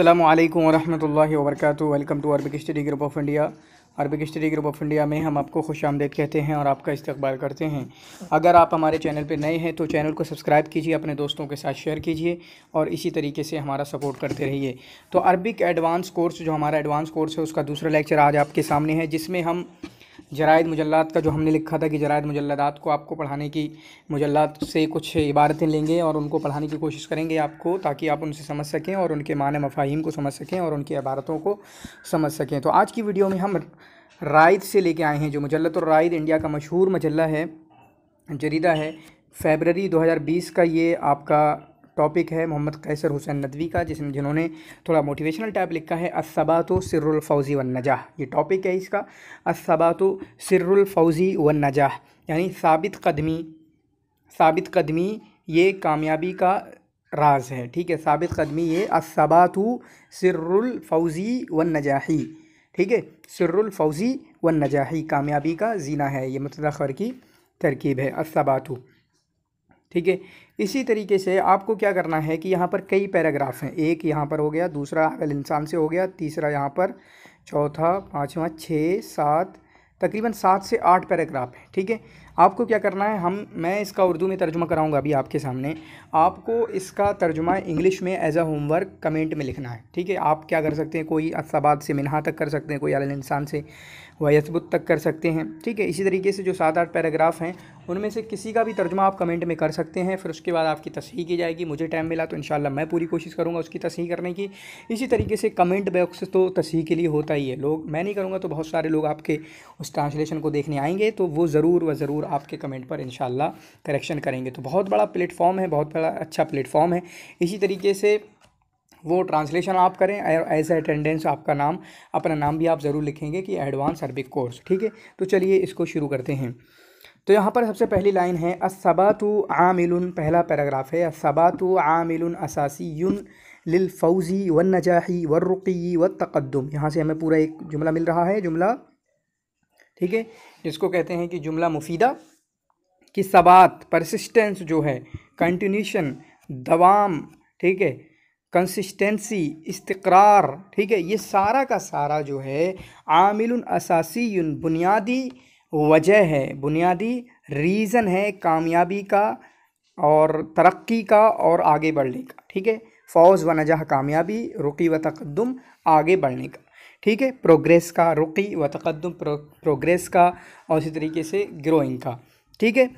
अल्लाम वरहमल वर्क welcome to Arabic study group of India Arabic study group of India में हम आपको खुश आमदेद कहते हैं और आपका इस्तकबाल करते हैं अगर आप हमारे चैनल पर नए हैं तो चैनल को सब्सक्राइब कीजिए अपने दोस्तों के साथ शेयर कीजिए और इसी तरीके से हमारा सपोर्ट करते रहिए तो अरबिक एडवांस कोर्स जो हमारा एडवांस कोर्स है उसका दूसरा लेक्चर आज आपके सामने है जिसमें हम जरायद मुजलत का जो हमने लिखा था कि जरायद मुजलदात को आपको पढ़ाने की मुजलात से कुछ इबारतें लेंगे और उनको पढ़ाने की कोशिश करेंगे आपको ताकि आप उनसे समझ सकें और उनके मान मफाहिम को समझ सकें और उनकी इबारतों को समझ सकें तो आज की वीडियो में हम रायद से लेके आए हैं जो मुजलत और रायद इंडिया का मशहूर मजल्ला है जरीदा है फेबररी 2020 का ये आपका टॉपिक है मोहम्मद कैसर हुसैन नदवी का जिसमें जिन्होंने थोड़ा मोटिवेशनल टाइप लिखा है असबात सिर्रुल फ़ौज़ी वन नजाह ये टॉपिक है इसका असबात सिर्रुल फ़ौज़ी वन नजाह यानी साबित कदमी साबित कदमी ये कामयाबी का राज है ठीक है साबित कदमी ये असबात सिर्रुल फ़ौज़ी नजाही ठीक है सिर्रुल फ़ौज़ी नजाही कामयाबी का जीना है ये मुतदर ख़बर की तरकीब है असबातु ठीक है इसी तरीके से आपको क्या करना है कि यहाँ पर कई पैराग्राफ हैं एक यहाँ पर हो गया दूसरा अगल इंसान से हो गया तीसरा यहाँ पर चौथा पाँचवा छः सात तकरीबन सात से आठ पैराग्राफ हैं ठीक है आपको क्या करना है हम मैं इसका उर्दू में तर्जुमा कराऊंगा अभी आपके सामने आपको इसका तर्जुमा इंग्लिश में एज अ होमवर्क कमेंट में लिखना है ठीक है आप क्या कर सकते हैं कोई असाबाद से मिनहा तक कर सकते हैं कोई अल इंसान से वयसबुत तक कर सकते हैं ठीक है इसी तरीके से जो सात आठ पैराग्राफ हैं उनमें से किसी का भी तर्जुमा आप कमेंट में कर सकते हैं फिर उसके बाद आपकी तस्ही की जाएगी मुझे टाइम मिला तो इन मैं पूरी कोशिश करूँगा उसकी तस्ही करने की इसी तरीके से कमेंट बॉक्स तो तस्ही के लिए होता ही है लोग मैं नहीं करूँगा तो बहुत सारे लोग आपके उस ट्रांसलेशन को देखने आएंगे तो वो ज़रूर ज़रूर व ज़रूर आपके कमेंट पर इन करेक्शन करेंगे तो बहुत बड़ा प्लेटफॉर्म है बहुत बड़ा अच्छा प्लेटफॉर्म है इसी तरीके से वो ट्रांसलेशन आप करें एज अटेंडेंस आपका नाम अपना नाम भी आप ज़रूर लिखेंगे कि एडवांस अरबिक कोर्स ठीक है तो चलिए इसको शुरू करते हैं तो यहाँ पर सबसे पहली लाइन है असबातु आमिल पहला पैराग्राफ है असबातु आमिल असासी लिलफ़ौजी व नजाही व रुकी व तकदम यहाँ से हमें पूरा एक जुमला मिल रहा है जुमला ठीक है जिसको कहते हैं कि जुमला मुफीदा कि सबात परसिस्टेंस जो है कंटिन्यूशन दवाम ठीक है कंसिस्टेंसी इस्तक़रार ठीक है ये सारा का सारा जो है आमिल असासी बुनियादी वजह है बुनियादी रीज़न है कामयाबी का और तरक्की का और आगे बढ़ने का ठीक है फौज व नजह कामयाबी रुकी व तकदम आगे बढ़ने का ठीक है प्रोग्रेस का रुकी व तकदम प्रो, प्रोग्रेस का और इसी तरीके से ग्रोइंग का ठीक है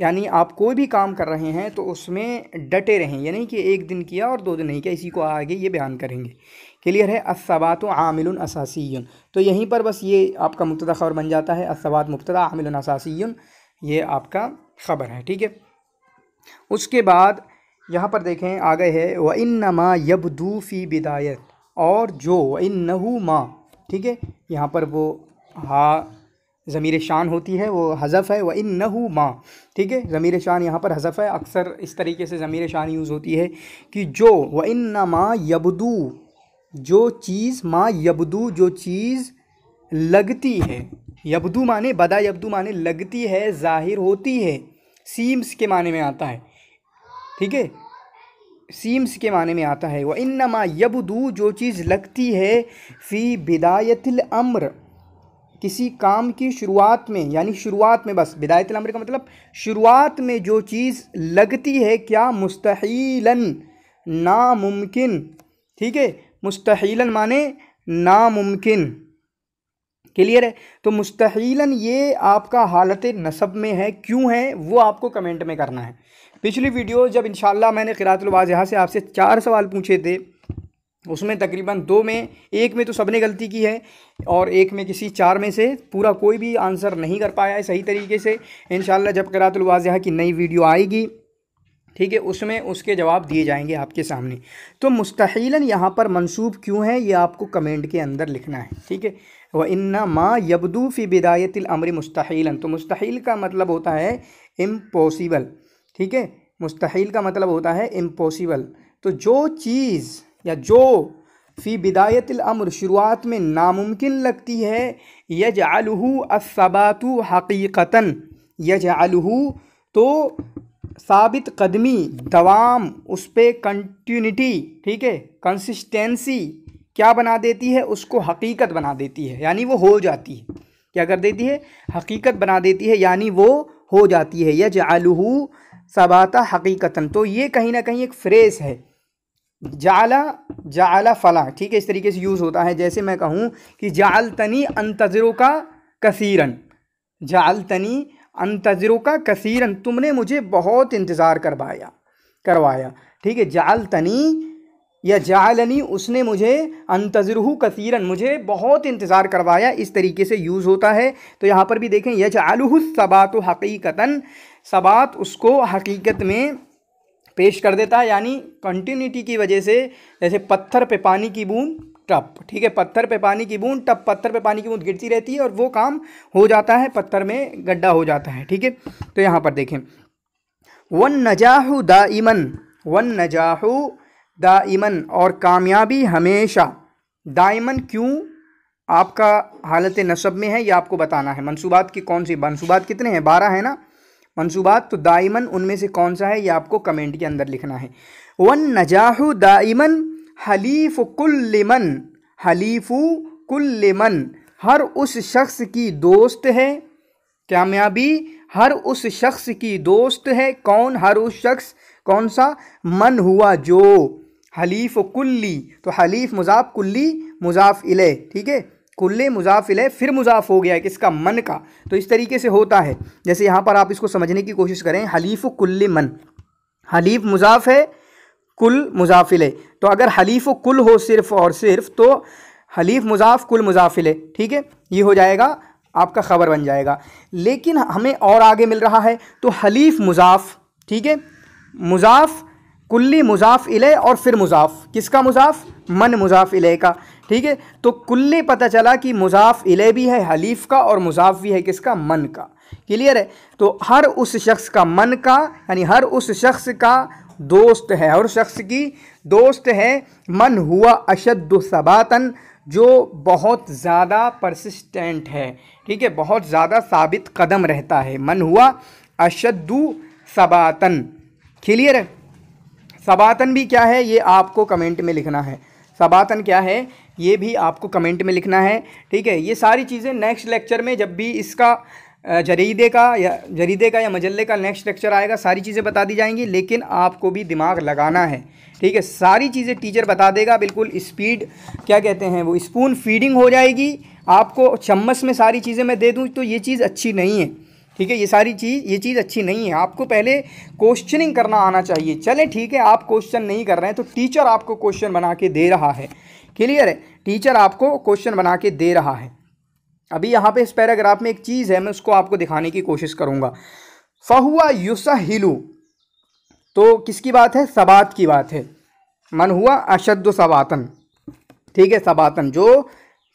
यानी आप कोई भी काम कर रहे हैं तो उसमें डटे रहें यानी नहीं कि एक दिन किया और दो दिन नहीं किया इसी को आगे ये बयान करेंगे क्लियर है असवात आमिल असासीन तो यहीं पर बस ये आपका मुबतः खबर बन जाता है असवात मुबतः आमिल असासीन ये आपका ख़बर है ठीक है उसके बाद यहाँ पर देखें आ गए है व इन नमा यबदू बिदायत और जो इन नहू माँ ठीक है यहाँ पर वो हा ज़मीर शान होती है वो हज़फ़ है व इन नहू माँ ठीक है ज़मीर शान यहाँ पर हज़फ़ है अक्सर इस तरीके से ज़मीर शान यूज़ होती है कि जो व इन न माँ यबदू जो चीज़ माँ यबदू जो चीज़ लगती है यबदू माने बदा यबदू माने लगती है ज़ाहिर होती है सीम्स के माने में आता है ठीक है सीम्स के माने में आता है वह इनमा यबदू जो चीज़ लगती है फ़ी बिदायतिल अम्र किसी काम की शुरुआत में यानी शुरुआत में बस बिदायतिल अम्र का मतलब शुरुआत में जो चीज़ लगती है क्या मुस्तहीलन नामुमकिन ठीक है मुस्तहीलन माने नामुमकिन क्लियर है तो मुस्तहीलन ये आपका हालत नसब में है क्यों है वो आपको कमेंट में करना है पिछली वीडियो जब इंशाल्लाह मैंने यहाँ से आपसे चार सवाल पूछे थे उसमें तकरीबन दो में एक में तो सबने गलती की है और एक में किसी चार में से पूरा कोई भी आंसर नहीं कर पाया है सही तरीके से इन जब यहाँ की नई वीडियो आएगी ठीक है उसमें उसके जवाब दिए जाएंगे आपके सामने तो मुस्तहिला यहाँ पर मंसूब क्यों है ये आपको कमेंट के अंदर लिखना है ठीक है व इन्ना माँ यबदूफ़ी बिदायतिल अमर मुस्तहिला तो मुस्तिल का मतलब होता है इम्पॉसिबल ठीक है मुस्तहिल का मतलब होता है इम्पॉसिबल तो जो चीज़ या जो फ़ी बिदायतमर शुरुआत में नामुमकिन लगती है यज आलहू असबातु हकीक़ता यज आलू तो साबित कदमी दवाम उस पर कंटिन्यूटी ठीक है कंसिस्टेंसी क्या बना देती है उसको हकीकत बना देती है यानी वो हो जाती है क्या कर देती है हकीकत बना देती है यानी वो हो जाती है यज आलहू सबाता हकीकता तो ये कहीं ना कहीं एक फ्रेज़ है जाला जाला फला ठीक है इस तरीके से यूज़ होता है जैसे मैं कहूँ कि जालतनी अंतजरों का कसीरन जालतनी अंतजरों का कसीरन तुमने मुझे बहुत इंतज़ार करवाया करवाया ठीक है जालतनी या जालनी उसने मुझे अंतजरहू कसीरन मुझे बहुत इंतज़ार करवाया इस तरीके से यूज़ होता है तो यहाँ पर भी देखें यह जालुसबात सबात हकीकतन सबात उसको हकीकत में पेश कर देता है यानी कंटिन्यूटी की वजह से जैसे पत्थर पे पानी की बूंद टप ठीक है पत्थर पे पानी की बूंद टप पत्थर पे पानी की बूंद गिरती रहती है और वो काम हो जाता है पत्थर में गड्ढा हो जाता है ठीक है तो यहाँ पर देखें वन नजाहु दाइमन वन नजाहु दाइमन और कामयाबी हमेशा दाइमन क्यों आपका हालत नसब में है ये आपको बताना है मनसूबात की कौन सी मनसूबात कितने हैं बारह है ना मनसूबा तो दाइमन उनमें से कौन सा है ये आपको कमेंट के अंदर लिखना है वन नजाहु दाइमन हलीफ कुल्लिमन हलीफु कुल्लिमन हर उस शख्स की दोस्त है कामयाबी हर उस शख्स की दोस्त है कौन हर उस शख्स कौन सा मन हुआ जो हलीफ कुल्ली तो हलीफ मुजाफ कुल्ली मुजाफ इले ठीक है कुल्ले मुजाफिल है फिर मुजाफ हो गया है किसका मन का तो इस तरीके से होता है जैसे यहाँ पर आप इसको समझने की कोशिश करें हलीफ़ कुल्ल मन हलीफ मुजाफ है कुल मुजाफिल है तो अगर हलीफ़ कुल हो सिर्फ और सिर्फ तो हलीफ मुजाफ कुल मुजाफिल है ठीक है ये हो जाएगा आपका ख़बर बन जाएगा लेकिन हमें और आगे मिल रहा है तो हलीफ मुजाफ ठीक है मुजाफ कुल्ली मुजाफ इले और फिर मुजाफ किसका मुजाफ मन मुजाफ इले का ठीक है तो कुल्ले पता चला कि मुजाफ इले भी है हलीफ का और मुजाफ भी है किसका मन का क्लियर है तो हर उस शख्स का मन का यानी हर उस शख्स का दोस्त है हर शख्स की दोस्त है मन हुआ अशद सबातन जो बहुत ज़्यादा परसिस्टेंट है ठीक है बहुत ज़्यादा साबित कदम रहता है मन हुआ अशद सबातन क्लियर है सबातन भी क्या है ये आपको कमेंट में लिखना है सबातन क्या है ये भी आपको कमेंट में लिखना है ठीक है ये सारी चीज़ें नेक्स्ट लेक्चर में जब भी इसका जरीदे का या जरीदे का या मजल्ले का नेक्स्ट लेक्चर आएगा सारी चीज़ें बता दी जाएंगी लेकिन आपको भी दिमाग लगाना है ठीक है सारी चीज़ें टीचर बता देगा बिल्कुल स्पीड क्या कहते हैं वो स्पून फीडिंग हो जाएगी आपको चम्मच में सारी चीज़ें मैं दे दूँ तो ये चीज़ अच्छी नहीं है ठीक है ये सारी चीज़ ये चीज़ अच्छी नहीं है आपको पहले क्वेश्चनिंग करना आना चाहिए चले ठीक है आप क्वेश्चन नहीं कर रहे हैं तो टीचर आपको क्वेश्चन बना के दे रहा है क्लियर है टीचर आपको क्वेश्चन बना के दे रहा है अभी यहाँ पे इस पैराग्राफ में एक चीज़ है मैं उसको आपको दिखाने की कोशिश करूँगा फहुआ युसा हिलू तो किसकी बात है सबात की बात है मन हुआ अशद सबातन ठीक है सबातन जो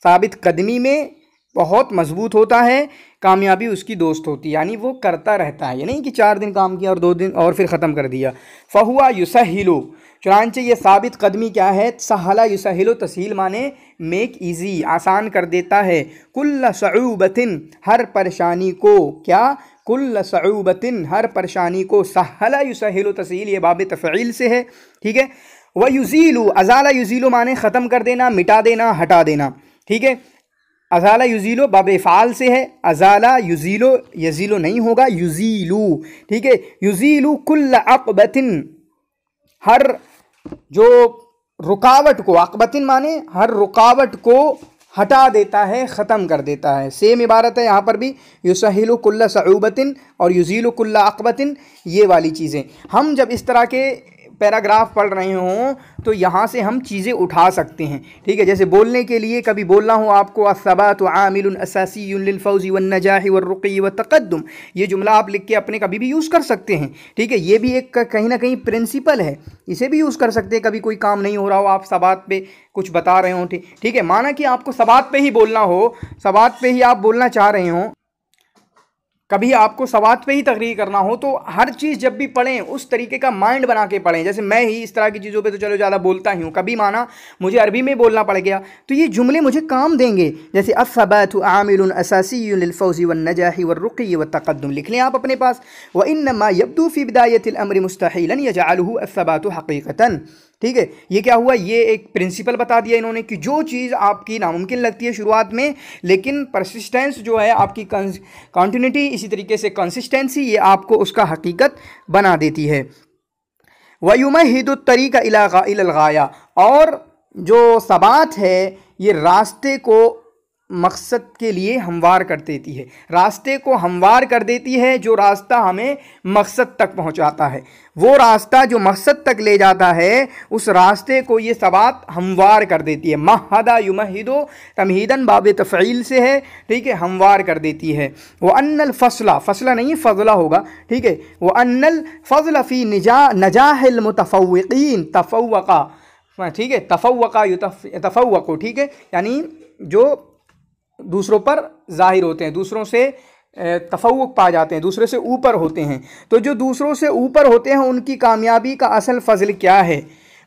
साबित कदमी में बहुत मजबूत होता है कामयाबी उसकी दोस्त होती है यानी वो करता रहता है यानी नहीं कि चार दिन काम किया और दो दिन और फिर ख़त्म कर दिया फ़हुआ युसहिलो चुनानचे ये साबित कदमी क्या है सहला युसहिलो तसील माने मेक इजी आसान कर देता है कुल्ल सऊबतिन हर परेशानी को क्या कुल सऊबतिन हर परेशानी को सहला युसहिलो तसील ये बाब तफ़ील से है ठीक है वह युजीलू अजाला युजीलू माने ख़त्म कर देना मिटा देना हटा देना ठीक है अजाला युजीलो बब से है अजाला युजीलो यजीलो नहीं होगा युजीलू ठीक है युजीलू कुल अकबतिन हर जो रुकावट को अकबतिन माने हर रुकावट को हटा देता है ख़त्म कर देता है सेम इबारत है यहाँ पर भी युसहिल सऊबतिन और युजीलकुल्ला अकबतिन ये वाली चीज़ें हम जब इस तरह के पैराग्राफ पढ़ रहे हों तो यहाँ से हम चीज़ें उठा सकते हैं ठीक है जैसे बोलने के लिए कभी बोलना हो आपको असबात आमिल असासीफ़ौजी व व रुकी व तकदम ये जुमला आप लिख के अपने कभी भी यूज़ कर सकते हैं ठीक है ये भी एक कहीं ना कहीं प्रिंसिपल है इसे भी यूज़ कर सकते हैं कभी कोई काम नहीं हो रहा हो आप सबात पे कुछ बता रहे हों ठीक है माना कि आपको सबात पे ही बोलना हो सबात पे ही आप बोलना चाह रहे हों कभी आपको सवाद पे ही तकरीर करना हो तो हर चीज़ जब भी पढ़ें उस तरीके का माइंड बना के पढ़ें जैसे मैं ही इस तरह की चीज़ों पे तो चलो ज़्यादा बोलता ही हूँ कभी माना मुझे अरबी में बोलना पड़ गया तो ये जुमले मुझे काम देंगे जैसे अफ़बैत आमिल व नजाही व रुकी व तकदम लिख लें आप अपने पास व इन नमा यब्दू फ़ी बदायत अमर मुस्तहिलन यजालू हकीकता ठीक है ये क्या हुआ ये एक प्रिंसिपल बता दिया इन्होंने कि जो चीज़ आपकी नामुमकिन लगती है शुरुआत में लेकिन परसिस्टेंस जो है आपकी कॉन्टीन्यूटी इसी तरीके से कंसिस्टेंसी ये आपको उसका हकीकत बना देती है वयुम हिदुत्तरी का इलाका इलगाया और जो सबात है ये रास्ते को मकसद के लिए हमवार कर देती है रास्ते को हमवार कर देती है जो रास्ता हमें मकसद तक पहुंचाता है वो रास्ता जो मकसद तक ले जाता है उस रास्ते को ये सवात हमवार कर देती है महदा युमहिदो तमहीदन बाब तफ़ील से है ठीक है हमवार कर देती है वह अनल फसला फसला नहीं फजला होगा ठीक है वह अनल फजल फ़ी नजा नजाहिल मुतफ़ीन तफ़ा हाँ, ठीक है तफ़ा युतफ़ तफ़ा ठीक है यानी जो दूसरों पर जाहिर होते हैं दूसरों से तफवक पा जाते हैं दूसरे से ऊपर होते हैं तो जो दूसरों से ऊपर होते हैं उनकी कामयाबी का असल फ़ज़ल क्या है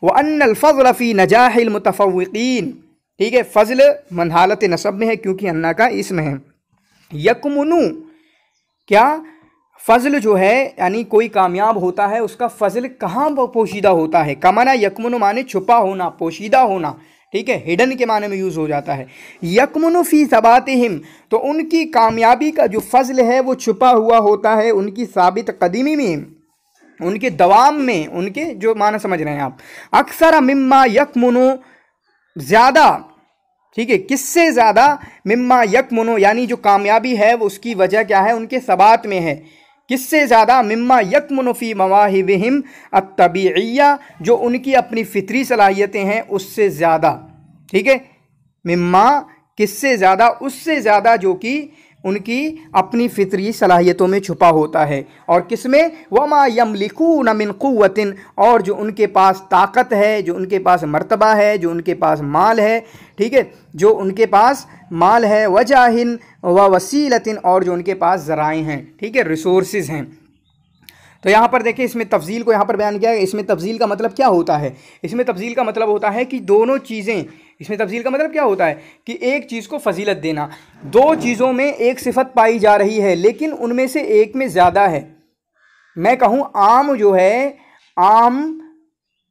वह अनफ़ल फ़ी नजाहिलमतफ़ीन ठीक है फ़जल मनहालत नसब में है क्योंकि अन्ना का इसमें है यकमनु क्या फ़जल जो है यानी कोई कामयाब होता है उसका फ़जल कहाँ पोशीदा होता है कमाना यकमन माने छुपा होना पोशीदा होना ठीक है हिडन के माने में यूज़ हो जाता है यकमनफ़ी सबात हिम तो उनकी कामयाबी का जो फजल है वो छुपा हुआ होता है उनकी साबित कदीमी में उनके दवाम में उनके जो माने समझ रहे हैं आप अक्सर मम्मा यकमनो ज़्यादा ठीक है किससे ज़्यादा मम्मा यकमनो यानी जो कामयाबी है वो उसकी वजह क्या है उनके सबात में है किससे ज़्यादा मम्मा यकमनफ़ी मवाहिबहम अतबीया जो उनकी अपनी फितरी सलाहियतें हैं उससे ज़्यादा ठीक है मम्मा किससे ज़्यादा उससे ज़्यादा जो कि उनकी अपनी फितरी सलाहियतों में छुपा होता है और किस में वमा यम लिखू नमिन क़वतिन और जो उनके पास ताकत है जो उनके पास मर्तबा है जो उनके पास माल है ठीक है जो उनके पास माल है वजाहिन व वसीलतिन और जो उनके पास ज़राए हैं ठीक है रिसोर्सेज हैं तो यहाँ पर देखिए इसमें तफजील को यहाँ पर बयान किया है इसमें तफजील का मतलब क्या होता है इसमें तफजील का मतलब होता है कि दोनों चीज़ें इसमें तफजील का मतलब क्या होता है कि एक चीज़ को फजीलत देना दो चीज़ों में एक सिफत पाई जा रही है लेकिन उनमें से एक में ज़्यादा है मैं कहूँ आम जो है आम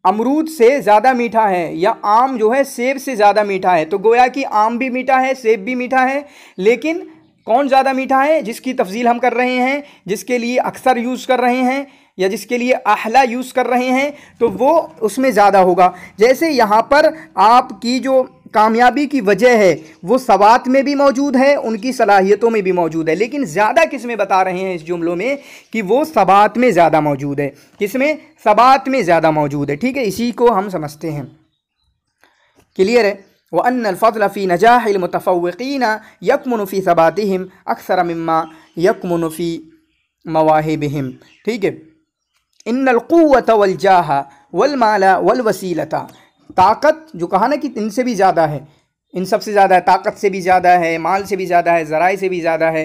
अमरूद से ज़्यादा मीठा है या आम जो है सेब से ज़्यादा मीठा है तो गोया कि आम भी मीठा है सेब भी मीठा है लेकिन कौन ज़्यादा मीठा है जिसकी तफजील हम कर रहे हैं जिसके लिए अक्सर यूज़ कर रहे हैं या जिसके लिए आहला यूज़ कर रहे हैं तो वो उसमें ज़्यादा होगा जैसे यहाँ पर आपकी जो कामयाबी की वजह है वो सवात में भी मौजूद है उनकी सलाहियतों में भी मौजूद है लेकिन ज़्यादा किस में बता रहे हैं इस जुमलों में कि वो सवात में ज़्यादा मौजूद है किस में सवात में ज़्यादा मौजूद है ठीक है इसी को हम समझते हैं क्लियर है व अन अलफ़ल फ़ी यकमनफ़ी सबातम अक्सर मम्मा यकमनफ़ी मवाहिबहम ठीक है इन वलजाह वलमाला वलवसीलता ताकत जो कहा ना कि इनसे भी ज़्यादा है इन सबसे ज़्यादा है ताकत से भी ज़्यादा है माल से भी ज़्यादा है ज़राए से भी ज़्यादा है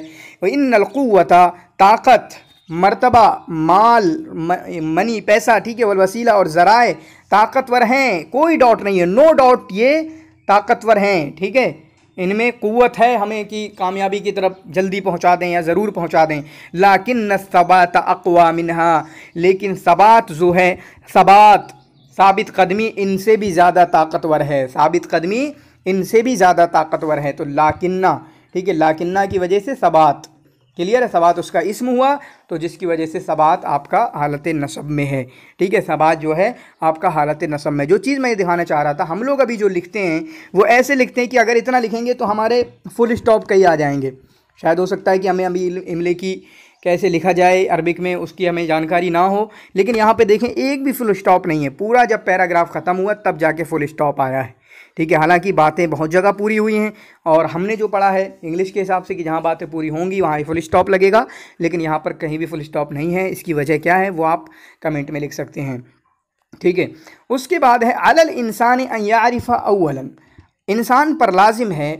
इन नलकुवता ताकत मर्तबा माल मनी पैसा ठीक है वसीला और ज़राए ताकतवर हैं कोई डाउट नहीं है नो डाउट ये ताकतवर हैं ठीक है इनमें क़वत है हमें कि कामयाबी की तरफ जल्दी पहुंचा दें या ज़रूर पहुंचा दें लाकिन न सबात अकवा मिनहा लेकिन सबात जो है सबात साबित कदमी इनसे भी ज़्यादा ताकतवर है साबित कदमी इनसे भी ज़्यादा ताकतवर है तो लाकिन्ना ठीक है लाकिन्ना की वजह से सबात क्लियर है सबात उसका इसम हुआ तो जिसकी वजह से सबात आपका हालत नसब में है ठीक है सबात जो है आपका हालत नसब में जो चीज़ मैं दिखाना चाह रहा था हम लोग अभी जो लिखते हैं वो ऐसे लिखते हैं कि अगर इतना लिखेंगे तो हमारे फुल स्टॉप कहीं आ जाएंगे शायद हो सकता है कि हमें अभी इमले की कैसे लिखा जाए अरबिक में उसकी हमें जानकारी ना हो लेकिन यहाँ पे देखें एक भी फुल स्टॉप नहीं है पूरा जब पैराग्राफ ख़त्म हुआ तब जाके फुल स्टॉप आया है ठीक है हालांकि बातें बहुत जगह पूरी हुई हैं और हमने जो पढ़ा है इंग्लिश के हिसाब से कि जहाँ बातें पूरी होंगी वहाँ फुल स्टॉप लगेगा लेकिन यहाँ पर कहीं भी फुल स्टॉप नहीं है इसकी वजह क्या है वो आप कमेंट में लिख सकते हैं ठीक है उसके बाद है अल इंसान अयारफ़ा अवलन इंसान पर लाजिम है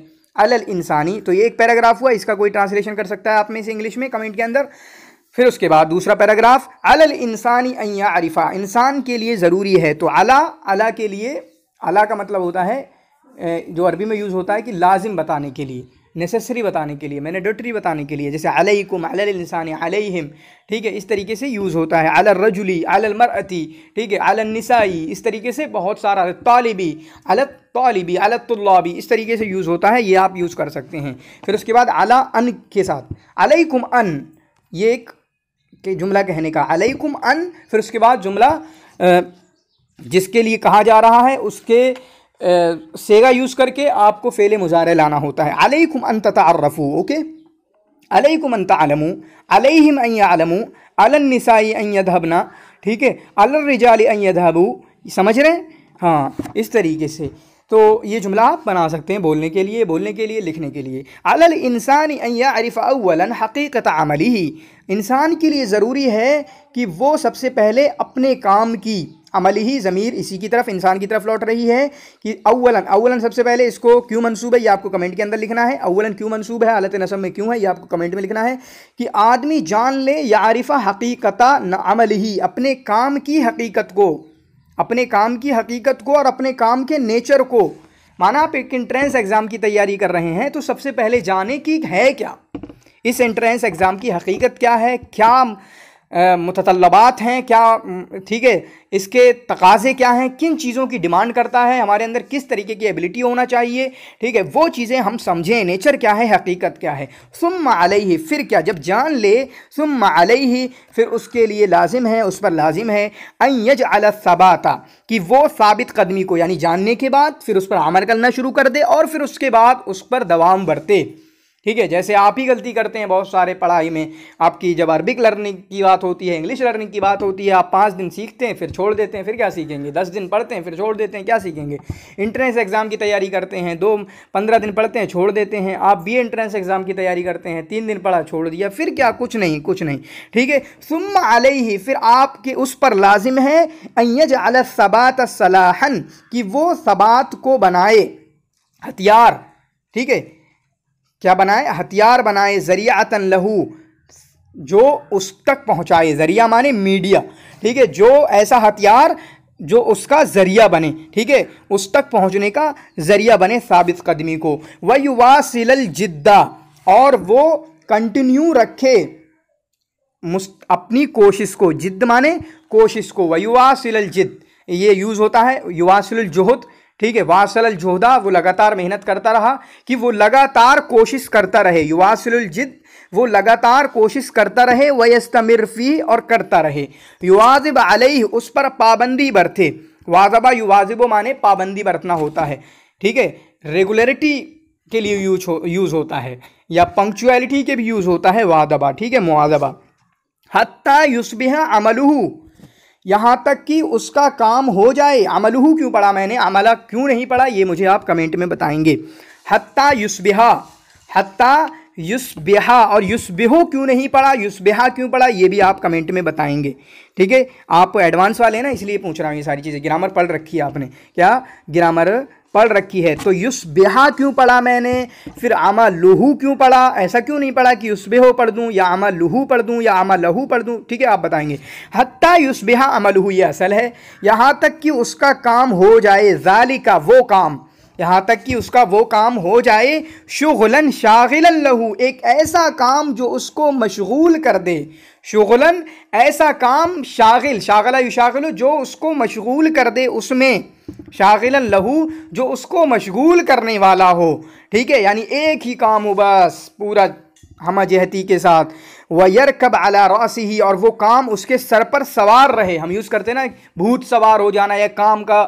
अलल इंसानी तो ये एक पैराग्राफ हुआ इसका कोई ट्रांसलेशन कर सकता है आप में इसे इंग्लिश में कमेंट के अंदर फिर उसके बाद दूसरा पैराग्राफ अलल इंसानी अया अरिफा इंसान के लिए ज़रूरी है तो अला अला के लिए अला का मतलब होता है जो अरबी में यूज़ होता है कि लाजिम बताने के लिए नेसेसरी बताने के लिए मैनेडेटरी बताने के लिए जैसे अलैकुम अलसानी अलहिम ठीक है इस तरीके से यूज़ होता है अल रजुली अल मरअती ठीक है अल निसाई इस तरीके से बहुत सारा तालिबी अलत तालिबी अलतुल्लाबी इस तरीके से यूज़ होता है ये आप यूज़ कर सकते हैं फिर उसके बाद अला अन के साथ अलैकुम अन ये एक के जुमला कहने का अलैकुम अन फिर उसके बाद जुमला जिसके लिए कहा जा रहा है उसके सेगा यूज़ करके आपको फेले मुजारे लाना होता है अलैकुम अन ततारफ़ू ओके अलैकुम अन तलमू अलैहिम अन आलमू अलनसाई अन यदहबना ठीक है अलरिजाल अन यदहबू समझ रहे हैं हाँ इस तरीके से तो ये जुमला आप बना सकते हैं बोलने के लिए बोलने के लिए लिखने के लिए अलल इंसान या अरिफ़ अवलन हकीकत अमली ही इंसान के लिए ज़रूरी है कि वो सबसे पहले अपने काम की अमल ही ज़मीर इसी की तरफ इंसान की तरफ लौट रही है कि अवलन अवलन सबसे पहले इसको क्यों मनसूब है ये आपको कमेंट के अंदर लिखना है अवलन क्यों मनसूब है हालत नसब में क्यों है ये आपको कमेंट में लिखना है कि आदमी जान ले या आरिफा हकीकता न अमल ही अपने काम की हकीकत को अपने काम की हकीकत को और अपने काम के नेचर को माना आप एक इंट्रेंस एग्ज़ाम की तैयारी कर रहे हैं तो सबसे पहले जाने की है क्या इस एंट्रेंस एग्ज़ाम की हकीकत क्या है क्या मुतलबात हैं क्या ठीक है इसके तकाजे क्या हैं किन चीज़ों की डिमांड करता है हमारे अंदर किस तरीके की एबिलिटी होना चाहिए ठीक है वो चीज़ें हम समझें नेचर क्या है हकीकत क्या है सुम ही फिर क्या जब जान ले सुम ही फिर उसके लिए लाजिम है उस पर लाजिम है अयज अलसबाता कि वो साबित कदमी को यानी जानने के बाद फिर उस पर अमल करना शुरू कर दे और फिर उसके बाद उस पर दवाम बरते ठीक है जैसे आप ही गलती करते हैं बहुत सारे पढ़ाई में आपकी जब अरबिक लर्निंग की बात होती है इंग्लिश लर्निंग की बात होती है आप पाँच दिन सीखते हैं फिर छोड़ देते हैं फिर क्या सीखेंगे दस दिन पढ़ते हैं फिर छोड़ देते हैं क्या सीखेंगे इंट्रेंस एग्ज़ाम की तैयारी करते हैं दो पंद्रह दिन पढ़ते हैं छोड़ देते हैं आप बी एंट्रेंस एग्ज़ाम की तैयारी करते हैं तीन दिन पढ़ा छोड़ दिया फिर क्या कुछ नहीं कुछ नहीं ठीक है सुम ही फिर आपके उस पर लाजिम है अयज अलसबात सलाहन कि वो सबात को बनाए हथियार ठीक है क्या बनाए हथियार बनाए ज़रियातन लहू जो उस तक पहुँचाए ज़रिया माने मीडिया ठीक है जो ऐसा हथियार जो उसका ज़रिया बने ठीक है उस तक पहुँचने का ज़रिया बने साबित कदमी को व युवा सिलल जिद्दा और वो कंटिन्यू रखे अपनी कोशिश को जिद्द माने कोशिश को सिलल जिद ये यूज़ होता है सिलल जोहद ठीक है वासल जोहदा वो लगातार मेहनत करता रहा कि वो लगातार कोशिश करता रहे युवासल जिद वो लगातार कोशिश करता रहे वस्तमिर फी और करता रहे युवाजिब अलई उस पर पाबंदी बरते वाजबा युवाजिबो माने पाबंदी बरतना होता है ठीक है रेगुलरिटी के लिए यूज हो यूज़ होता है या पंक्चुअलिटी के भी यूज़ होता है वादबा ठीक है मुआजबा हत्ता युसबिह अमलहू यहाँ तक कि उसका काम हो जाए अमलहू क्यों पढ़ा मैंने अमला क्यों नहीं पढ़ा ये मुझे आप कमेंट में बताएंगे हत्ता युसबिहा हत्ता युसबिहा और युसबिहो क्यों नहीं पढ़ा युसबिहा क्यों पढ़ा ये भी आप कमेंट में बताएंगे ठीक है आप एडवांस तो वाले हैं ना इसलिए पूछ रहा हूँ ये सारी चीज़ें ग्रामर पढ़ रखी है आपने क्या ग्रामर पढ़ रखी है तो युस बेहा क्यों पढ़ा मैंने फिर आमा लुहू क्यों पढ़ा ऐसा क्यों नहीं पढ़ा कि युस बेहो पढ़ दूँ या आमा लुहू पढ़ दूँ या आमा लहू पढ़ दूँ ठीक है आप बताएंगे हत्ता युस बेहा अमलहू ये असल है यहाँ तक कि उसका काम हो जाए जाली का वो काम यहाँ तक कि उसका वो काम हो जाए शुगलन शागिलन लहू एक ऐसा काम जो उसको मशगूल कर दे शुगलन ऐसा काम शागिल शागला युशागिल जो उसको मशगूल कर दे उसमें शागिलन लहू जो उसको मशगूल करने वाला हो ठीक है यानी एक ही काम हो बस पूरा हम जहती के साथ यर कब अला रसी ही और वो काम उसके सर पर सवार रहे हम यूज़ करते ना भूत सवार हो जाना या काम का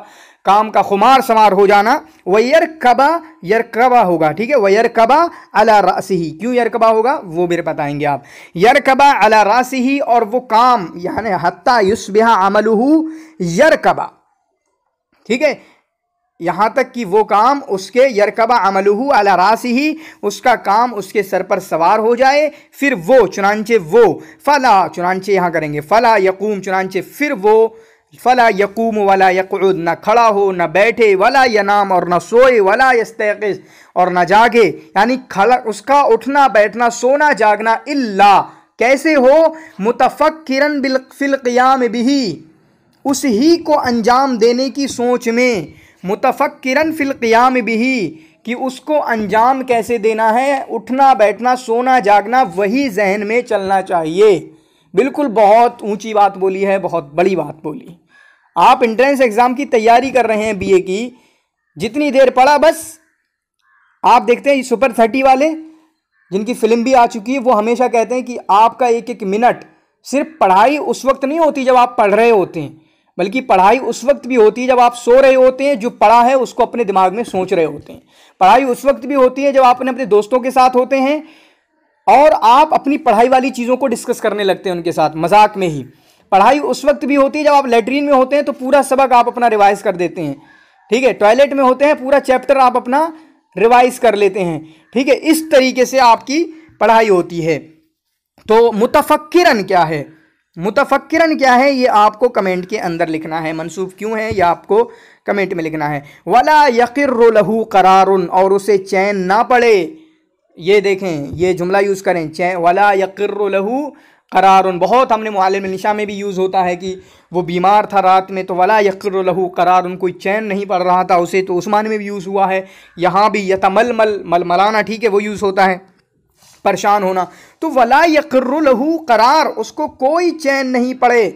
काम का खुमार समार हो जाना वयर कबा यरकबा होगा ठीक है वयर कबा अला रासी क्यों यरकबा होगा वो मेरे बताएंगे आप यरकबा अला रासी और वो काम यानी हत्ता युसबिहा अमलहू यरकबा ठीक है यहाँ तक कि वो काम उसके यरकबा अमलहू अला रासी ही उसका काम उसके सर पर सवार हो जाए फिर वो चुनानचे वो फला चुनानचे यहाँ करेंगे फला यकूम चुनानचे फिर वो फ़ला यकूम वला यकूद ना खड़ा हो ना बैठे वला यनाम और ना सोए वला यस्तैक़ और ना जागे यानी खड़ा उसका उठना बैठना सोना जागना इल्ला कैसे हो मुतफ़क किरण बिलफ़िलक़याम भी उस ही को अंजाम देने की सोच में मुतफ़क किरण फ़िलक़याम भी कि उसको अंजाम कैसे देना है उठना बैठना सोना जागना वही जहन में चलना चाहिए बिल्कुल बहुत ऊंची बात बोली है बहुत बड़ी बात बोली आप इंट्रेंस एग्ज़ाम की तैयारी कर रहे हैं बीए की जितनी देर पढ़ा बस आप देखते हैं सुपर थर्टी वाले जिनकी फिल्म भी आ चुकी है वो हमेशा कहते हैं कि आपका एक एक मिनट सिर्फ पढ़ाई उस वक्त नहीं होती जब आप पढ़ रहे होते हैं बल्कि पढ़ाई उस वक्त भी होती है जब आप सो रहे होते हैं जो पढ़ा है उसको अपने दिमाग में सोच रहे होते हैं पढ़ाई उस वक्त भी होती है जब आप अपने अपने दोस्तों के साथ होते हैं और आप अपनी पढ़ाई वाली चीज़ों को डिस्कस करने लगते हैं उनके साथ मजाक में ही पढ़ाई उस वक्त भी होती है जब आप लेटरिन में होते हैं तो पूरा सबक आप अपना रिवाइज कर देते हैं ठीक है टॉयलेट में होते हैं पूरा चैप्टर आप अपना रिवाइज कर लेते हैं ठीक है इस तरीके से आपकी पढ़ाई होती है तो मुतफक्किरन क्या है मुतफक्किरन क्या है ये आपको कमेंट के अंदर लिखना है मनसूब क्यों है ये आपको कमेंट में लिखना है वला यक़िर लहू करार और उसे चैन ना पड़े ये देखें ये जुमला यूज़ करें चैन वला यक़िर लहू करार बहुत हमने महाल में निशा में भी यूज़ होता है कि वो बीमार था रात में तो वला यकर लहू करार कोई चैन नहीं पड़ रहा था उसे तो उस्मान में भी यूज़ हुआ है यहाँ भी यतमल मल मलमलाना ठीक है वो यूज़ होता है परेशान होना तो वला लहू करार उसको कोई चैन नहीं पड़े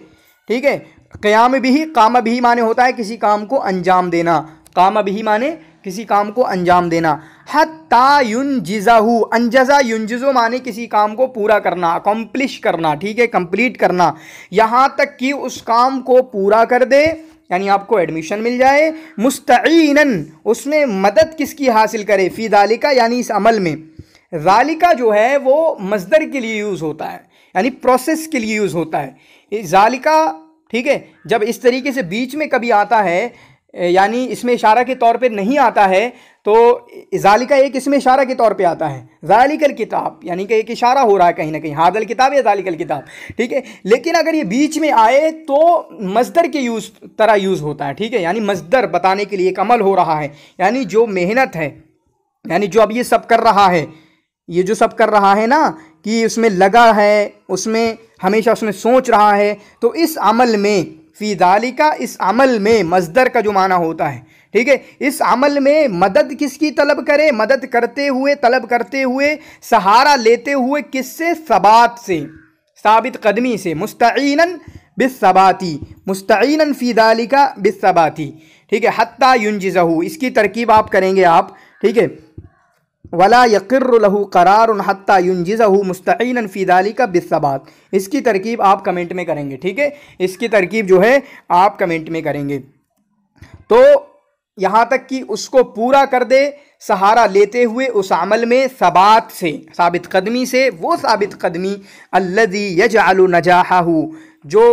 ठीक है क्याम भी काम भी माने होता है किसी काम को अंजाम देना काम भी माने किसी काम को अंजाम देना हत्ता अनजा अनजजा युनजिजो माने किसी काम को पूरा करना अकम्पलिश करना ठीक है कंप्लीट करना यहाँ तक कि उस काम को पूरा कर दे यानी आपको एडमिशन मिल जाए मुस्तैन उसमें मदद किसकी हासिल करे फ़ी दालिका यानी इस अमल में जालिका जो है वो मजदर के लिए यूज़ होता है यानी प्रोसेस के लिए यूज़ होता है जालिका ठीक है जब इस तरीके से बीच में कभी आता है यानी इसमें इशारा के तौर पे नहीं आता है तो जालिका एक इसमें इशारा के तौर पे आता है जालिकल किताब यानी कि एक इशारा हो रहा है कहीं ना कहीं हादल किताब या जालिकल किताब ठीक है लेकिन अगर ये बीच में आए तो मजदर के यूज़ तरह यूज़ होता है ठीक है यानी मजदर बताने के लिए एक अमल हो रहा है यानी जो मेहनत है यानी जो अब ये सब कर रहा है ये जो सब कर रहा है ना कि उसमें लगा है उसमें हमेशा उसमें सोच रहा है तो इस अमल में फिदाली का इस अमल में मजदर का जो माना होता है ठीक है इस अमल में मदद किसकी तलब करे मदद करते हुए तलब करते हुए सहारा लेते हुए किससे सबात से साबित कदमी से मुस्तैन बिसबाती मुस्तैन फिदाली का बिसबाती ठीक है हत्ता युनज़हू इसकी तरकीब आप करेंगे आप ठीक है वला यक़र्रहू करार हत्ता युनजू मुस्तिन फ़ीदाली का बिस्बात इसकी तरकीब आप कमेंट में करेंगे ठीक है इसकी तरकीब जो है आप कमेंट में करेंगे तो यहाँ तक कि उसको पूरा कर दे सहारा लेते हुए उस अमल में सबात से साबित कदमी से वो साबित कदमी अल्लदी यज आलू नजाहा जो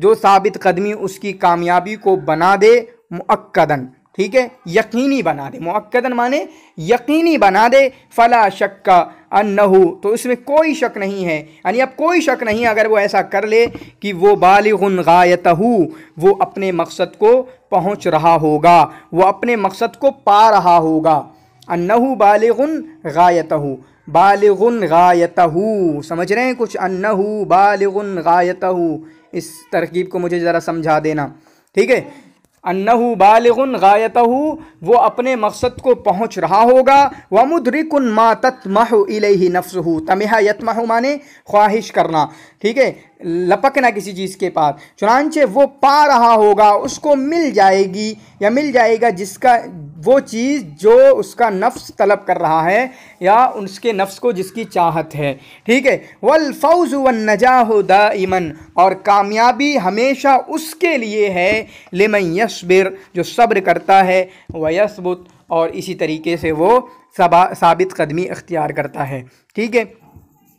जो साबित कदमी उसकी कामयाबी को बना दे मुक्दन ठीक है यकीनी बना दे मक्दन माने यकीनी बना दे फ़ला शक का अन्नहू तो इसमें कोई शक नहीं है यानी अब कोई शक नहीं अगर वो ऐसा कर ले कि वो गायत गायतहू वो अपने मकसद को पहुंच रहा होगा वो अपने मकसद को पा रहा होगा गायत हो गायतहू बालगन गायतहू समझ रहे हैं कुछ अन्नहू गायत गायतहू इस तरकीब को मुझे ज़रा समझा देना ठीक है अन्नहु बालगुन गायतहु वो अपने मकसद को पहुंच रहा होगा व मुदरिकन मा ही नफ्स नफ्सहु तमिहा यतमह माने ख्वाहिश करना ठीक है लपकना किसी चीज़ के पास चुनानचे वो पा रहा होगा उसको मिल जाएगी या मिल जाएगा जिसका वो चीज़ जो उसका नफ्स तलब कर रहा है या उसके नफ्स को जिसकी चाहत है ठीक है वल फौज व द दाइमन और कामयाबी हमेशा उसके लिए है लेमन यशबिर जो सब्र करता है वसबुत और इसी तरीके से वो साबित कदमी अख्तियार करता है ठीक है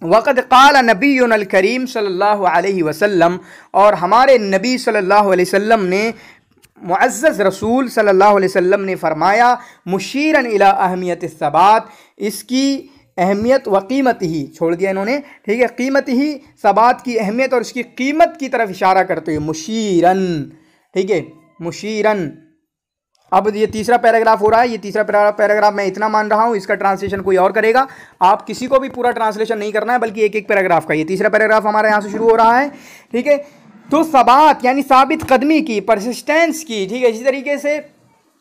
वक़द काल नबी करीम सल्लल्लाहु अलैहि वसल्लम और हमारे नबी सल्लल्लाहु अलैहि वसल्लम ने मुआज़ रसूल सल्लल्लाहु अलैहि वसल्लम ने फ़रमाया मुशीरन इला अहमियत सबात इसकी अहमियत व कीमत ही छोड़ दिया इन्होंने ठीक है कीमत ही सबात की अहमियत और इसकी कीमत की तरफ इशारा करते हुए मुशीरन ठीक है मुशीरन अब ये तीसरा पैराग्राफ हो रहा है ये तीसरा पैराग्राफ मैं इतना मान रहा हूँ इसका ट्रांसलेशन कोई और करेगा आप किसी को भी पूरा ट्रांसलेशन नहीं करना है बल्कि एक एक पैराग्राफ का ये तीसरा पैराग्राफ हमारे यहाँ से शुरू हो रहा है ठीक है तो सबात यानी साबित कदमी की परसिस्टेंस की ठीक है इसी तरीके से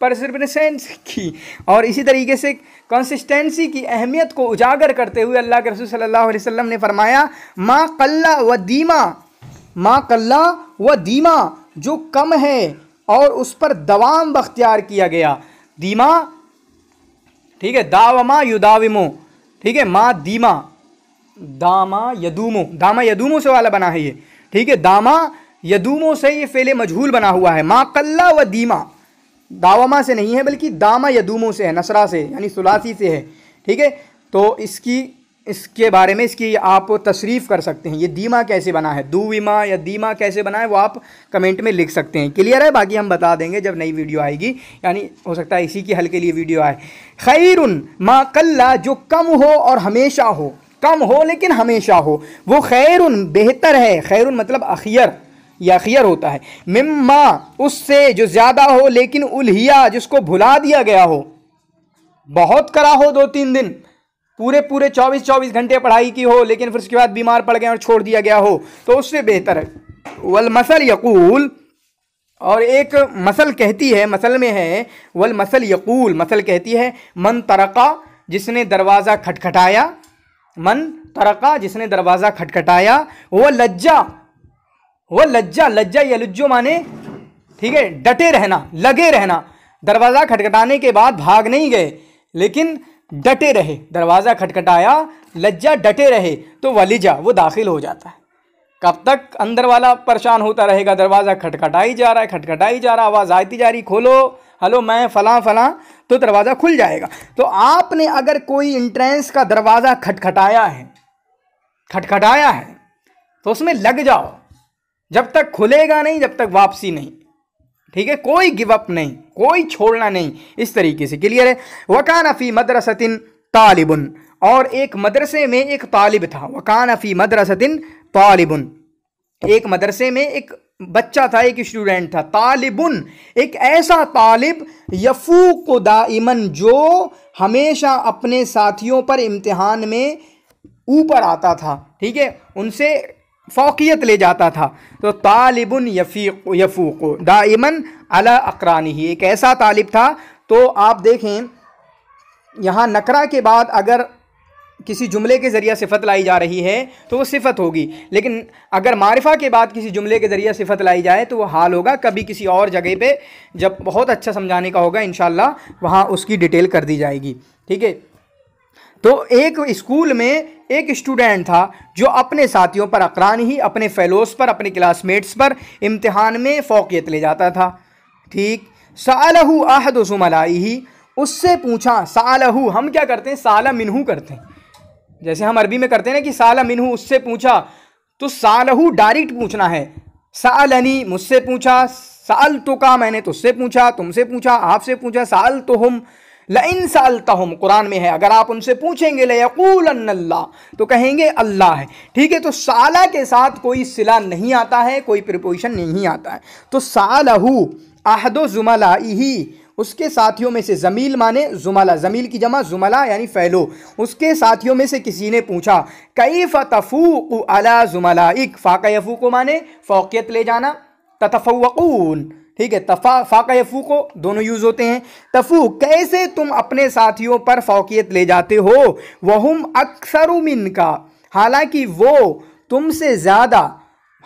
परसिस्टेंस की और इसी तरीके से कंसिस्टेंसी की अहमियत को उजागर करते हुए अल्लाह के रसूल सल्लल्लाहु अलैहि वसल्लम ने फरमाया माँ कल्ला व दीमा माँ कल्ला व दीमा जो कम है और उस पर दवाम बख्तियार किया गया दीमा ठीक है दावमा युदाविमो ठीक है माँ दीमा दामा यदूमो दामा यदूमो से वाला बना है ये ठीक है दामा यदूमो से ये फेले मजहूल बना हुआ है माँ कल्ला व दीमा दावमा से नहीं है बल्कि दामा यदूमो से है नसरा से यानी सुलासी से है ठीक है तो इसकी इसके बारे में इसकी आप तशरीफ़ कर सकते हैं ये दीमा कैसे बना है विमा या दीमा कैसे बना है वो आप कमेंट में लिख सकते हैं क्लियर है बाकी हम बता देंगे जब नई वीडियो आएगी यानी हो सकता है इसी की हल के लिए वीडियो आए खैर माँ कल्ला जो कम हो और हमेशा हो कम हो लेकिन हमेशा हो वो खैर बेहतर है खैर मतलब अखियर या अखियर होता है मिम्मा उससे जो ज़्यादा हो लेकिन उल्हिया जिसको भुला दिया गया हो बहुत करा हो दो तीन दिन पूरे पूरे चौबीस चौबीस घंटे पढ़ाई की हो लेकिन फिर उसके बाद बीमार पड़ गए और छोड़ दिया गया हो तो उससे बेहतर है वल मसल यकूल और एक मसल कहती है मसल में है वल मसल यकूल मसल कहती है मन तरका जिसने दरवाज़ा खटखटाया मन तरका जिसने दरवाज़ा खटखटाया वो लज्जा वो लज्जा लज्जा या लज्जो माने ठीक है डटे रहना लगे रहना दरवाज़ा खटखटाने के बाद भाग नहीं गए लेकिन डटे रहे दरवाज़ा खटखटाया लज्जा डटे रहे तो वलीजा वो दाखिल हो जाता है कब तक अंदर वाला परेशान होता रहेगा दरवाज़ा खटखटाई जा रहा है खटखटाई जा रहा आवाज़ आती जा रही खोलो हेलो मैं फलां फलां तो दरवाज़ा खुल जाएगा तो आपने अगर कोई इंट्रेंस का दरवाज़ा खटखटाया है खटखटाया है तो उसमें लग जाओ जब तक खुलेगा नहीं जब तक वापसी नहीं ठीक है कोई गिव अप नहीं कोई छोड़ना नहीं इस तरीके से क्लियर है वकान फ़ी मदरसतिन तालिबुन और एक मदरसे में एक तालिब था वकान फ़ी मदरसतिन तालिबुन एक मदरसे में एक बच्चा था एक स्टूडेंट था तालिबुन एक ऐसा तालिब यफूक दाइमन जो हमेशा अपने साथियों पर इम्तिहान में ऊपर आता था ठीक है उनसे फ़ौकियत ले जाता था तो तालिबन यफ़ी यफूको दाइमन अला अकरानी ही एक ऐसा तालिब था तो आप देखें यहाँ नकरा के बाद अगर किसी जुमले के ज़रिए सिफत लाई जा रही है तो वो सिफत होगी लेकिन अगर मारिफा के बाद किसी जुमले के ज़रिए सिफत लाई जाए तो वो हाल होगा कभी किसी और जगह पे जब बहुत अच्छा समझाने का होगा इन वहाँ उसकी डिटेल कर दी जाएगी ठीक है तो एक स्कूल में एक स्टूडेंट था जो अपने साथियों पर अकरान ही अपने फेलोज़ पर अपने क्लासमेट्स पर इम्तहान में फ़ोकियत ले जाता था ठीक सालहू आहद जुमलाई ही उससे पूछा सालहू हम क्या करते हैं साला मिनहू करते हैं जैसे हम अरबी में करते हैं ना कि साला मिनहू उससे पूछा तो सालहू डायरेक्ट पूछना है सालनी मुझसे पूछा साल तो का मैंने तुझसे पूछा तुमसे पूछा आपसे पूछा साल तो हम लइन तहम कुरान में है अगर आप उनसे पूछेंगे लकूल अल्लाह तो कहेंगे अल्लाह है ठीक है तो साला के साथ कोई सिला नहीं आता है कोई प्रिपोजिशन नहीं आता है तो सालहू आहदो जुमला ही उसके साथियों में से जमील माने जुमला जमील की जमा जुमला यानी फैलो उसके साथियों में से किसी ने पूछा कई फ़तफ़ू अला जुमला इक फ़ाकयफ़ू को माने फोकियत ले जाना ततफ़ून ठीक है तफा फाका या फूको दोनों यूज होते हैं तफू कैसे तुम अपने साथियों पर फौकियत ले जाते हो वहम अक्सर मिन का हालांकि वो तुमसे ज़्यादा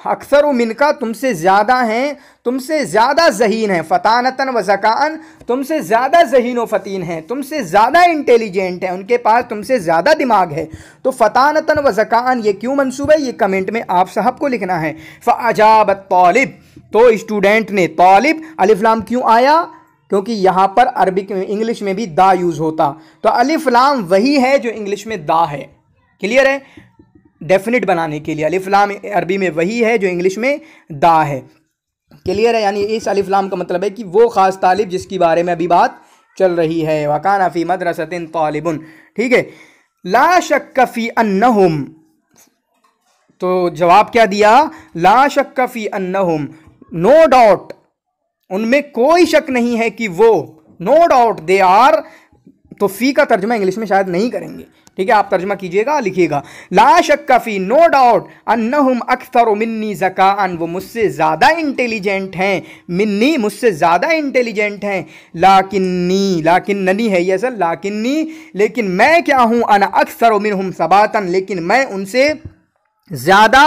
अक्सर मिनका तुमसे ज़्यादा हैं तुमसे ज़्यादा जहीन हैं फ़तानतन व ज़कान तुमसे ज़्यादा जहीन व फ़तीन हैं तुमसे ज़्यादा इंटेलिजेंट हैं उनके पास तुमसे ज़्यादा दिमाग है तो फ़तानतन व ज़कान ये क्यों मनसूब है ये कमेंट में आप साहब को लिखना है फ़ाजाब तालिब तो स्टूडेंट ने तालिब अलिफ्लाम क्यों आया क्योंकि यहाँ पर अरबिक में इंग्लिश में भी दा यूज़ होता तो अलिफ्लाम वही है जो इंग्लिश में दा है क्लियर है डेफिनेट बनाने के लिए अलिफ्लाम अरबी में वही है जो इंग्लिश में दा है क्लियर है यानी इस अलिफ्लाम का मतलब है कि वो ख़ास तालिब जिसकी बारे में अभी बात चल रही है वकाना फ़ी मदरसतिन तालिबन ठीक है ला शक्फ़ी अन्नहुम तो जवाब क्या दिया ला शक्फ़ी अन्नहुम नो डाउट उनमें कोई शक नहीं है कि वो नो डाउट दे आर तो फ़ी का तर्जमा इंग्लिश में शायद नहीं करेंगे ठीक है आप तर्जमा कीजिएगा लिखिएगा लाशक कफ़ी नो डाउट हम अक्सर मिन्नी जकान वो मुझसे ज़्यादा इंटेलिजेंट हैं मिन्नी मुझसे ज़्यादा इंटेलिजेंट हैं लाकिन्नी लाकिन ननी है ये सर लाकिन्नी लेकिन मैं क्या हूँ अन अक्सर मिनहुम सबातन लेकिन मैं उनसे ज़्यादा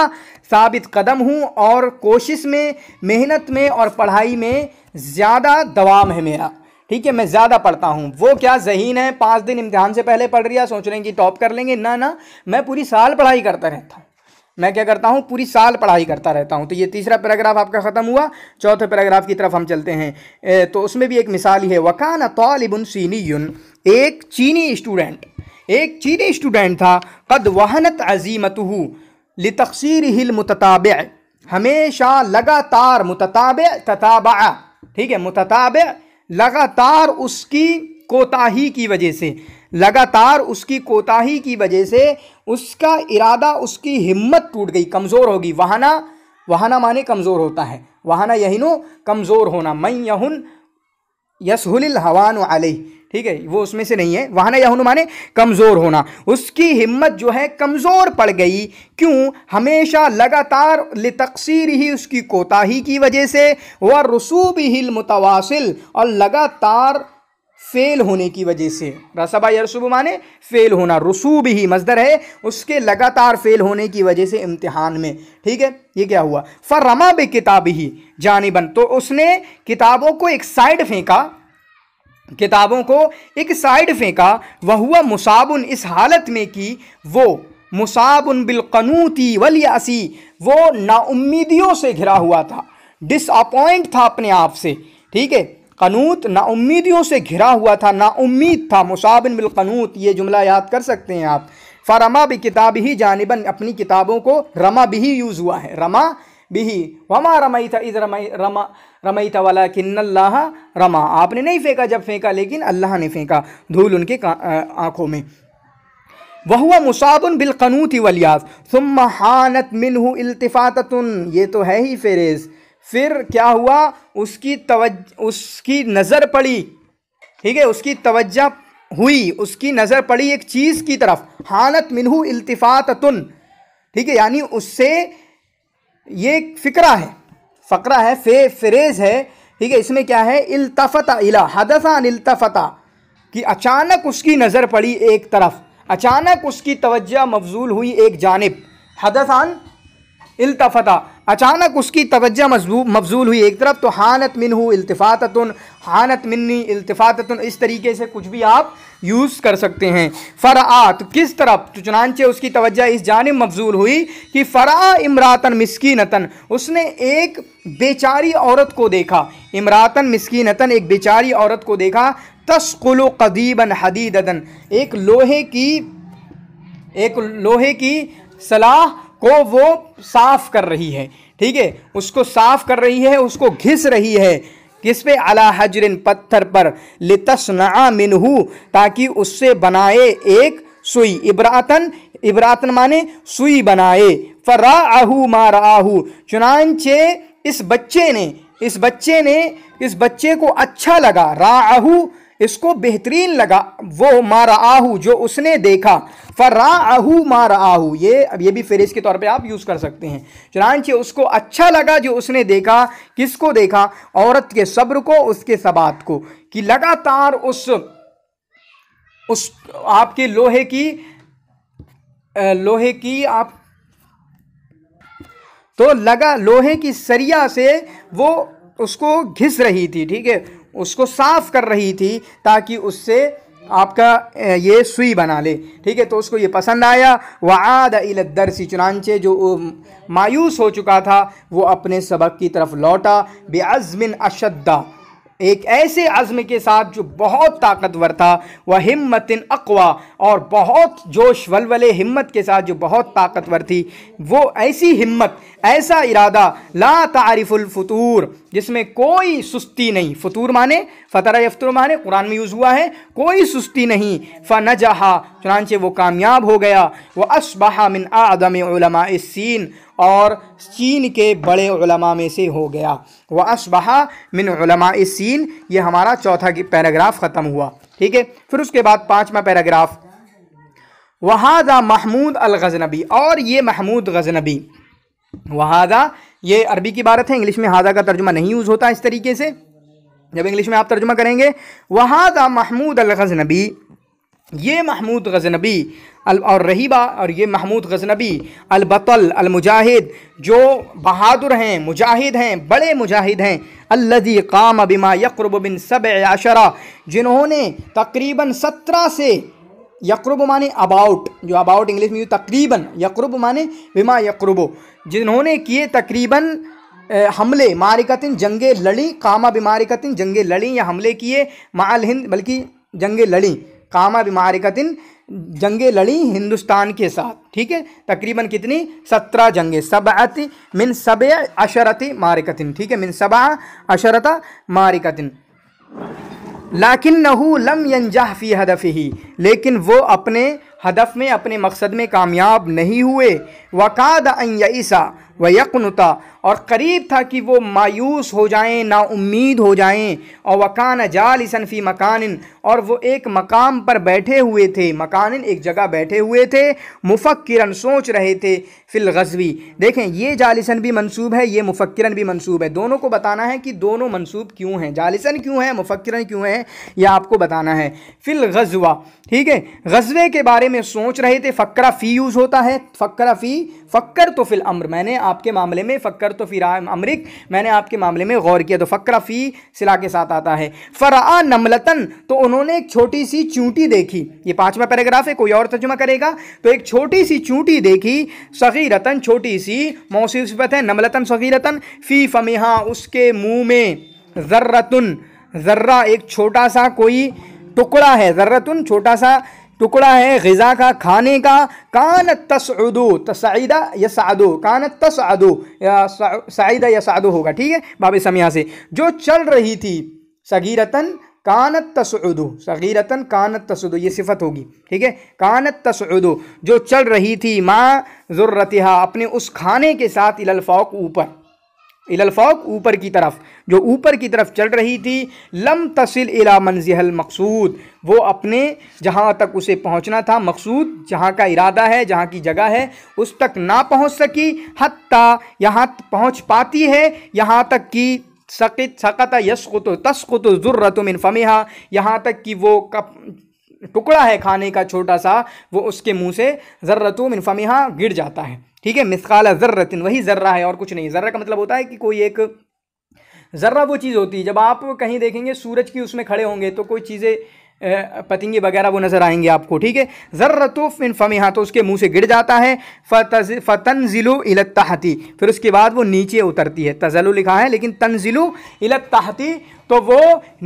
साबित कदम हूँ और कोशिश में मेहनत में और पढ़ाई में ज़्यादा दवाम है मेरा ठीक है मैं ज़्यादा पढ़ता हूँ वो क्या जहीन है पाँच दिन इम्तहान से पहले पढ़ रही है सोच रहे हैं कि टॉप कर लेंगे ना ना मैं पूरी साल पढ़ाई करता रहता हूँ मैं क्या करता हूँ पूरी साल पढ़ाई करता रहता हूँ तो ये तीसरा पैराग्राफ आपका ख़त्म हुआ चौथे पैराग्राफ की तरफ हम चलते हैं ए, तो उसमें भी एक मिसाल ही है वकान तालिबुन सीनी एक चीनी स्टूडेंट एक चीनी स्टूडेंट था कद वहनत अजीमत लितकसर हिल मुतताब हमेशा लगातार मुतताब तताबा ठीक है मुतताब लगातार उसकी कोताही की वजह से लगातार उसकी कोताही की वजह से उसका इरादा उसकी हिम्मत टूट गई कमज़ोर होगी वहाना वहाना माने कमज़ोर होता है वहाना यही नो कमज़ोर होना मैं यहन यसहुल हवान अलई ठीक है वो उसमें से नहीं है वाहना या माने कमज़ोर होना उसकी हिम्मत जो है कमज़ोर पड़ गई क्यों हमेशा लगातार लतकसर ही उसकी कोताही की वजह से वह रसूब हिल मुतवासिल और लगातार फेल होने की वजह से रसबा रसूब माने फेल होना रसूब ही मजदर है उसके लगातार फेल होने की वजह से इम्तिहान में ठीक है ये क्या हुआ फर रमा बे किताब ही बन तो उसने किताबों को एक साइड फेंका किताबों को एक साइड फेंका वह हुआ मुसाबुन इस हालत में कि वो मुसाबुन बिलकनूती वलियासी वो नाउम्मीदियों से घिरा हुआ था डिसअपॉइंट था अपने आप से ठीक है कनूत नाउम्मीदियों से घिरा हुआ था नाउम्मीद था मुसाबिन बिलकनूत ये जुमला याद कर सकते हैं आप फरमा भी किताब ही जानबन अपनी किताबों को रमा भी यूज़ हुआ है रमा बिही वमा था इज रमई रमा था वाला किन्नल्लाह रमा आपने नहीं फेंका जब फेंका लेकिन अल्लाह ने फेंका धूल उनके आँखों में वह हुआ मुसाबन थी वलियास सुम हानत हु इल्तफ़ातन ये तो है ही फेरेज फिर क्या हुआ उसकी तवज उसकी नज़र पड़ी ठीक है उसकी तवज्जह हुई उसकी नज़र पड़ी एक चीज़ की तरफ हानत हु इल्तफ़ातन ठीक है यानी उससे ये फ़िक्रा है फ़करा है फे फ्रेज़ है ठीक है इसमें क्या है इल्तफ़ता इला हदसा इल्तफ़ता कि अचानक उसकी नज़र पड़ी एक तरफ अचानक उसकी तवज्जा मफजूल हुई एक जानब हदसान इल्तफ़ता अचानक उसकी तवज्जा मफजूल हुई एक तरफ तो हानत मिन हूँ इल्तफ़ातन हानत मिन्नी इल्तफ़ातन इस तरीके से कुछ भी आप यूज़ कर सकते हैं फ़रा तो किस तरफ तो चुनानचे उसकी तवज्जा इस जानब मफजूल हुई कि फ़रा इमरातन मिसकीनतन उसने एक बेचारी औरत को देखा इमरातन मिसकीनतन एक बेचारी औरत को देखा तस्कुल कदीबन हदीदन एक लोहे की एक लोहे की सलाह को वो साफ कर रही है ठीक है उसको साफ कर रही है उसको घिस रही है किस पे अला हजरिन पत्थर पर ना मिनहू ताकि उससे बनाए एक सुई इबरातन इबरातन माने सुई बनाए फरा आहू मार आहू चुनाचे इस बच्चे ने इस बच्चे ने इस बच्चे को अच्छा लगा राहू इसको बेहतरीन लगा वो मारा आहू जो उसने देखा फर्रा आहू मारा आहू ये अब ये भी फेरिस के तौर पे आप यूज़ कर सकते हैं चुनानचे उसको अच्छा लगा जो उसने देखा किसको देखा औरत के सब्र को उसके सबात को कि लगातार उस उस आपके लोहे की लोहे की आप तो लगा लोहे की सरिया से वो उसको घिस रही थी ठीक है उसको साफ कर रही थी ताकि उससे आपका ये सुई बना ले ठीक है तो उसको ये पसंद आया व आद दरसी चुनानचे जो मायूस हो चुका था वो अपने सबक की तरफ लौटा बेअज़मिन अशद्दा एक ऐसे अज़म के साथ जो बहुत ताकतवर था वह हिम्मतिन अकवा और बहुत जोश वलवले हिम्मत के साथ जो बहुत ताकतवर थी वो ऐसी हिम्मत ऐसा इरादा ला फतूर जिसमें कोई सुस्ती नहीं फतूर माने फतरा यफ्तूर माने कुरान में यूज़ हुआ है कोई सुस्ती नहीं फ़न जहा चुनानचे वो कामयाब हो गया वह असबाह मिन आदम सीन और चीन के बड़े उलमा में से हो गया वह असबहा मिन सीन ये हमारा चौथा पैराग्राफ ख़त्म हुआ ठीक है फिर उसके बाद पाँचवा पैराग्राफ वहादा महमूद अल गजनबी और ये महमूद गजनबी वहादा ये अरबी की इबारत है इंग्लिश में हाजा का तर्जुमा नहीं यूज़ होता इस तरीके से जब इंग्लिश में आप तर्जुमा करेंगे वहादा महमूद अल गजनबी ये महमूद गजनबी और रहीबा और ये महमूद गजनबी अलबल अलमुजाहिद जो बहादुर हैं मुजाहिद हैं बड़े मुजाहिद हैं अल्लजी काम अबिमा यकरब बिन सब आशरा जिन्होंने तकरीबन सत्रह से यकरुब माने अबाउट जो अबाउट इंग्लिश में तकरीबन यकरुब माने विमा यकरुबो जिन्होंने किए तकरीबन हमले मारिकतिन जंगे लड़ी कामा बीमारिकतिन जंगे लड़ी या हमले किए माल हिंद बल्कि जंगे लड़ी कामा बीमारिकतिन जंगे लड़ी हिंदुस्तान के साथ ठीक है तकरीबन कितनी सत्रह जंगे सबअत मिन सब अशरत मारिकतिन ठीक है मिन सबा अशरता मारिकतिन लाकिन नहू लम यंजाह फ़ी हदफ़ ही लेकिन वो अपने हदफ में अपने मकसद में कामयाब नहीं हुए वक़ाद अन यईसा व यकनता और करीब था कि वो मायूस हो जाएं ना उम्मीद हो जाएं और वकान जाल सनफ़ी मकान और वो एक मकाम पर बैठे हुए थे मकान एक जगह बैठे हुए थे मुफक्रन सोच रहे थे फिल गजवी देखें ये जालिसन भी मंसूब है ये मुफक्किरन भी मंसूब है दोनों को बताना है कि दोनों मंसूब क्यों हैं जालिसन क्यों है मुफक्किरन क्यों है यह आपको बताना है फिल गजवा ठीक है गजवे के बारे में सोच रहे थे फ़करा फ़ी यूज़ होता है फ़करा फ़ी फ़क्र तो फिल अम्र मैंने आपके मामले में फ़क्र तो फिर अमरिक मैंने आपके मामले में गौर किया तो फ़क्र फ़ी सिला के साथ आता है फ़रा नमलतन तो उन्होंने एक छोटी सी चूंटी देखी ये पाँचवा पैराग्राफ है कोई और तर्जुमा करेगा तो एक छोटी सी चूंटी देखी रतन छोटी सी मौसीबत है नमलतन रतन फ़ी फमिहा उसके मुँह में ज़र्रतन ज़र्रा एक छोटा सा कोई टुकड़ा है ज़र्रतन छोटा सा टुकड़ा है गज़ा का खाने का कान तसदो तसदा यसादो कान तसदो साइदा यसादो होगा ठीक है बाब सम से जो चल रही थी सगीरतन कानत उदो सगीरतन कानत तसदो ये सिफत होगी ठीक है कानत उदो जो चल रही थी माँ ज़ुर्रतहा अपने उस खाने के साथ इलफाक ऊपर इलाफाक ऊपर की तरफ जो ऊपर की तरफ चल रही थी लम तसिल इला मंजिल मकसूद वो अपने जहाँ तक उसे पहुँचना था मकसूद जहाँ का इरादा है जहाँ की जगह है उस तक ना पहुँच सकी हती यहाँ पहुँच पाती है यहाँ तक कि सकित सकत यसकुत तस्कुत ज़ुर्रतमिन फ़मेहा यहाँ तक कि वो कप टुकड़ा है खाने का छोटा सा वो उसके मुँह से ज़र्रतमिन फ़मेहा गिर जाता है ठीक है मिसकाल ज़र्रतिन वही ज़र्रा है और कुछ नहीं ज़र्रा का मतलब होता है कि कोई एक ज़र्रा वो चीज़ होती है जब आप कहीं देखेंगे सूरज की उसमें खड़े होंगे तो कोई चीज़ें पतंगे वगैरह वो नज़र आएंगे आपको ठीक है ज़र्र इन तो फिन फमी हाँ तो उसके मुंह से गिर जाता है फ़तंजिलो इलत फिर उसके बाद वो नीचे उतरती है तजलो लिखा है लेकिन तंजिलो इलत तो वो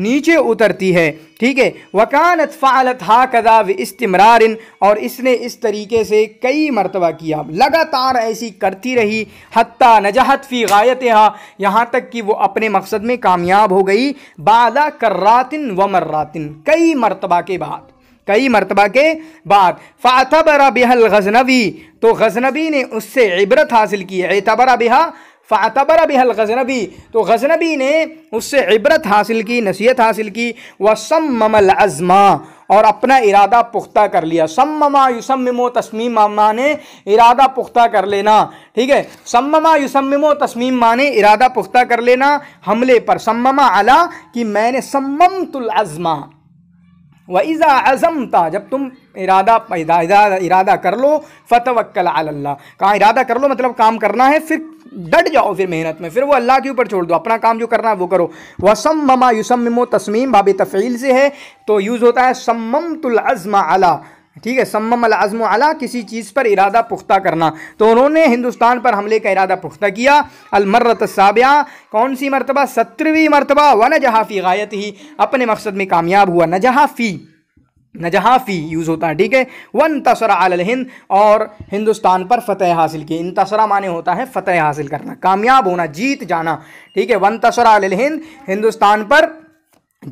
नीचे उतरती है ठीक है वकानत फ़ालत हा कदा व इस्तमरारिन और इसने इस तरीके से कई मरतबा किया लगातार ऐसी करती रही हत्ता नजाहत फ़ी गायत यहाँ तक कि वो अपने मकसद में कामयाब हो गई बादा कर्रातिन व मर्रातिन कई मरतबा के बाद कई मरतबा के बाद फ़ातबरा बेहल गजनबी तो गजनबी ने उससे इबरत हासिल की एतबरा बिहा फ़ातबर हल गजनबी तो गजनबी ने उससे इबरत हासिल की नसीहत हासिल की वसम ममल और अपना इरादा पुख्ता कर लिया सममा युसमो तस्मीम माने इरादा पुख्ता कर लेना ठीक है सममा युसमो तस्मीम माने इरादा पुख्ता कर लेना हमले पर सममा अला कि मैंने सम्ममतुल अज़मा व इज़ा अज़म था जब तुम इरादा इरादा इरादा कर लो फ़तवक्ल अल्लाह कहाँ इरादा कर लो मतलब काम करना है फिर डट जाओ फिर मेहनत में फिर वो अल्लाह के ऊपर छोड़ दो अपना काम जो करना है वो करो वह सम्मा युसमो तस्मीम बाब तफ़ील से है तो यूज़ होता है सम्मतुलज़मा अला ठीक है सम्मम अजम अला किसी चीज़ पर इरादा पुख्ता करना तो उन्होंने हिंदुस्तान पर हमले का इरादा पुख्ता किया अलमरत साबिया कौन सी मरतबा सत्रहवीं मरतबा व नजहाफ़ी गायत ही अपने मकसद में कामयाब हुआ नजहाफ़ी नजहाफ़ी यूज़ होता है ठीक है वन तसरा अल हिंद और हिंदुस्तान पर फतह हासिल की इन तसरा माने होता है फतह हासिल करना कामयाब होना जीत जाना ठीक है वन तसरा अल हिंद हिंदुस्तान पर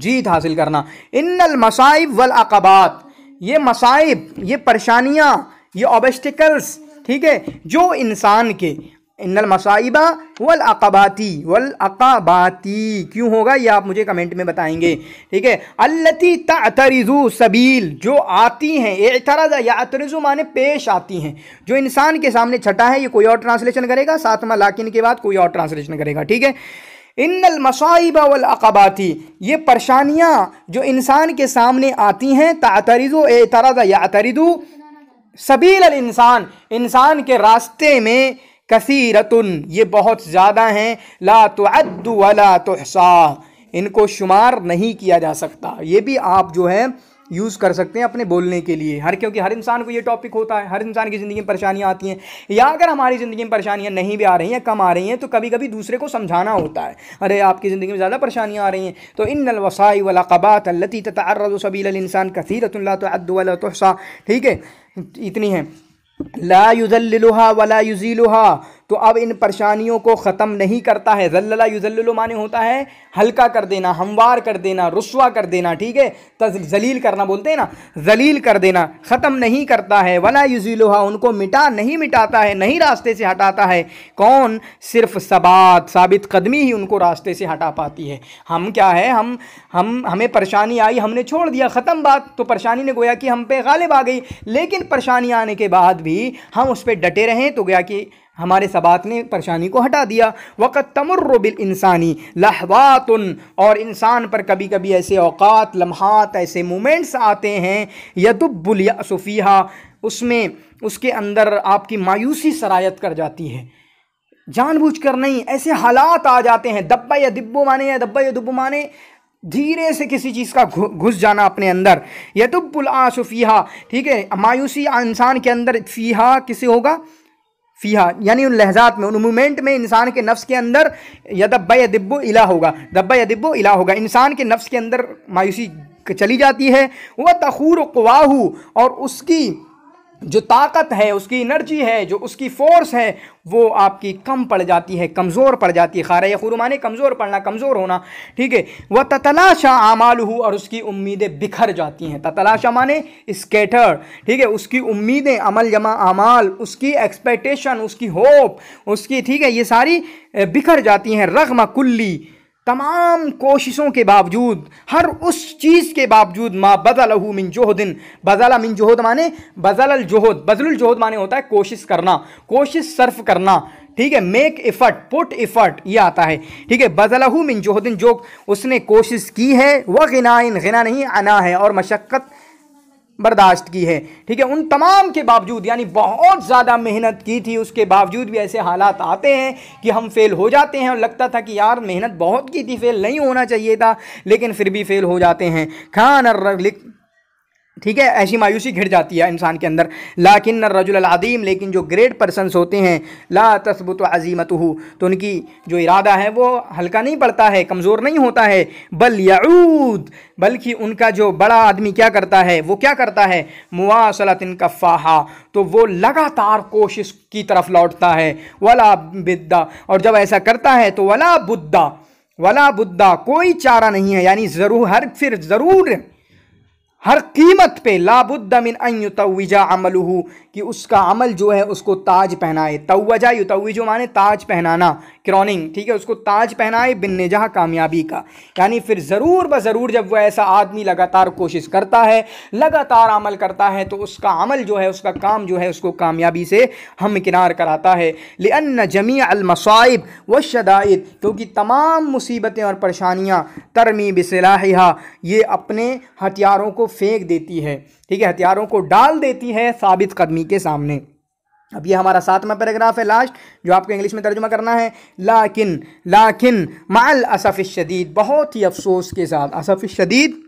जीत हासिल करना इन मसाइब वल अकबात ये मसाइब ये परेशानियाँ ये ऑबस्टिकल्स ठीक है जो इंसान के इन्नल मसाइबा वल अकबाती वल अकाबाती क्यों होगा ये आप मुझे कमेंट में बताएंगे ठीक है अल्लती तरीज़ु सबील जो आती हैं एतराजा या अतरजु माने पेश आती हैं जो इंसान के सामने छटा है ये कोई और ट्रांसलेशन करेगा सातवा लाकिन के बाद कोई और ट्रांसलेशन करेगा ठीक है इन्नल मसाइबा वल अकबाती ये परेशानियाँ जो इंसान के सामने आती हैं तरिजु एतराजा या तरिदु सबील इंसान इंसान के रास्ते में कसीरतुन ये बहुत ज़्यादा हैं ला तो अद्दू वाला तो इनको शुमार नहीं किया जा सकता ये भी आप जो है यूज़ कर सकते हैं अपने बोलने के लिए हर क्योंकि हर इंसान को ये टॉपिक होता है हर इंसान की ज़िंदगी में परेशानियाँ आती हैं या अगर हमारी ज़िंदगी में परेशानियाँ नहीं भी आ रही हैं कम आ रही हैं तो कभी कभी दूसरे को समझाना होता है अरे आपकी ज़िंदगी में ज़्यादा परेशानियाँ आ रही हैं तो इन नलवसाई वलाक़ात अल्लती तर्रसबील इंसान कसीरतुल्ला तो अद्दुल तोसा ठीक है इतनी है لا يذللها ولا يزيلها तो अब इन परेशानियों को ख़त्म नहीं करता है जल्ला युजल्लो माने होता है हल्का कर देना हमवार कर देना रसुआ कर देना ठीक है जलील करना बोलते हैं ना जलील कर देना ख़त्म नहीं करता है वला युजीलोहा उनको मिटा नहीं मिटाता है नहीं रास्ते से हटाता है कौन सिर्फ सबात साबित कदमी ही उनको रास्ते से हटा पाती है हम क्या है हम हम हमें परेशानी आई हमने छोड़ दिया ख़त्म बात तो परेशानी ने गोया कि हम पे गालिब आ गई लेकिन परेशानी आने के बाद भी हम उस पर डटे रहें तो गया कि हमारे सबात ने परेशानी को हटा दिया वक़्त बिल इंसानी लहवात और इंसान पर कभी कभी ऐसे अवकात लम्हात ऐसे मोमेंट्स आते हैं सफ़ीहा उसमें उसके अंदर आपकी मायूसी सरायत कर जाती है जानबूझकर नहीं ऐसे हालात आ जाते हैं दब्बा या दिब्बो माने या दब्बा या दुब्बो माने धीरे से किसी चीज़ का घुस जाना अपने अंदर यदुबुल आसुफ़ीहा ठीक है मायूसी इंसान के अंदर फ़ीहा किसे होगा फ़िया यानी उन लहजात में उन मूवमेंट में इंसान के नफ्स के अंदर या दब्बा या दिब्बो इला होगा दब्बा या दिब्बो इला होगा इंसान के नफ्स के अंदर मायूसी चली जाती है वह तखूर कवाहू और उसकी जो ताकत है उसकी एनर्जी है जो उसकी फ़ोर्स है वो आपकी कम पड़ जाती है कमज़ोर पड़ जाती है खारा या खुरुमाने कमज़ोर पड़ना कमज़ोर होना ठीक है वह ततलाशा आमाल और उसकी उम्मीदें बिखर जाती हैं ततलाशा माने स्केटर ठीक है उसकी उम्मीदें अमल जमा आमाल उसकी एक्सपेक्टेशन उसकी होप उसकी ठीक है ये सारी बिखर जाती हैं रगमा कुल्ली तमाम कोशिशों के बावजूद हर उस चीज़ के बावजूद माँ बदल मिन जोहदिन बदला मिन जोहद माने बदल जोहद बदल जोहद माने होता है कोशिश करना कोशिश सर्फ करना ठीक है मेक इफ़र्ट पुट इफ़र्ट ये आता है ठीक है बदलहू मिन जोहदिन जो उसने कोशिश की है वह गिनाइन गिना नहीं आना है और मशक्क़त बर्दाश्त की है ठीक है उन तमाम के बावजूद यानी बहुत ज़्यादा मेहनत की थी उसके बावजूद भी ऐसे हालात आते हैं कि हम फेल हो जाते हैं और लगता था कि यार मेहनत बहुत की थी फेल नहीं होना चाहिए था लेकिन फिर भी फेल हो जाते हैं खान और ठीक है ऐसी मायूसी घिर जाती है इंसान के अंदर लाकिन रजुलदीम लेकिन जो ग्रेट पर्सनस होते हैं ला तस्बुत अजीमत तो उनकी जो इरादा है वो हल्का नहीं पड़ता है कमज़ोर नहीं होता है बल याऊद बल्कि उनका जो बड़ा आदमी क्या करता है वो क्या करता है मुआसलतिन कफ़ाहा तो वो लगातार कोशिश की तरफ लौटता है वला बिद्दा और जब ऐसा करता है तो वला बुद्धा वला बुद्धा कोई चारा नहीं है यानी ज़रूर हर फिर ज़रूर हर कीमत पे लाबुद्दमिन अन तवीजा अमलहू कि उसका अमल जो है उसको ताज पहनाए तवजा युतवीजो माने ताज पहनाना क्रॉनिंग ठीक है उसको ताज पहनाए बिन निजह कामयाबी का यानी फिर ज़रूर ब ज़रूर जब वह ऐसा आदमी लगातार कोशिश करता है लगातार अमल करता है तो उसका अमल जो है उसका काम जो है उसको कामयाबी से हमकिनार कराता है लेन जमी अलमसाइब व शदाइत क्योंकि तमाम मुसीबतें और परेशानियाँ तरमी सलाहिया ये अपने हथियारों को फेंक देती है ठीक है हथियारों को डाल देती है साबित कदमी के सामने अब ये हमारा सातवां पैराग्राफ है लास्ट जो आपको इंग्लिश में तर्जुमा करना है लाकिन लाकिन माल असफ़ शदीद बहुत ही अफसोस के साथ असफ़ शदीद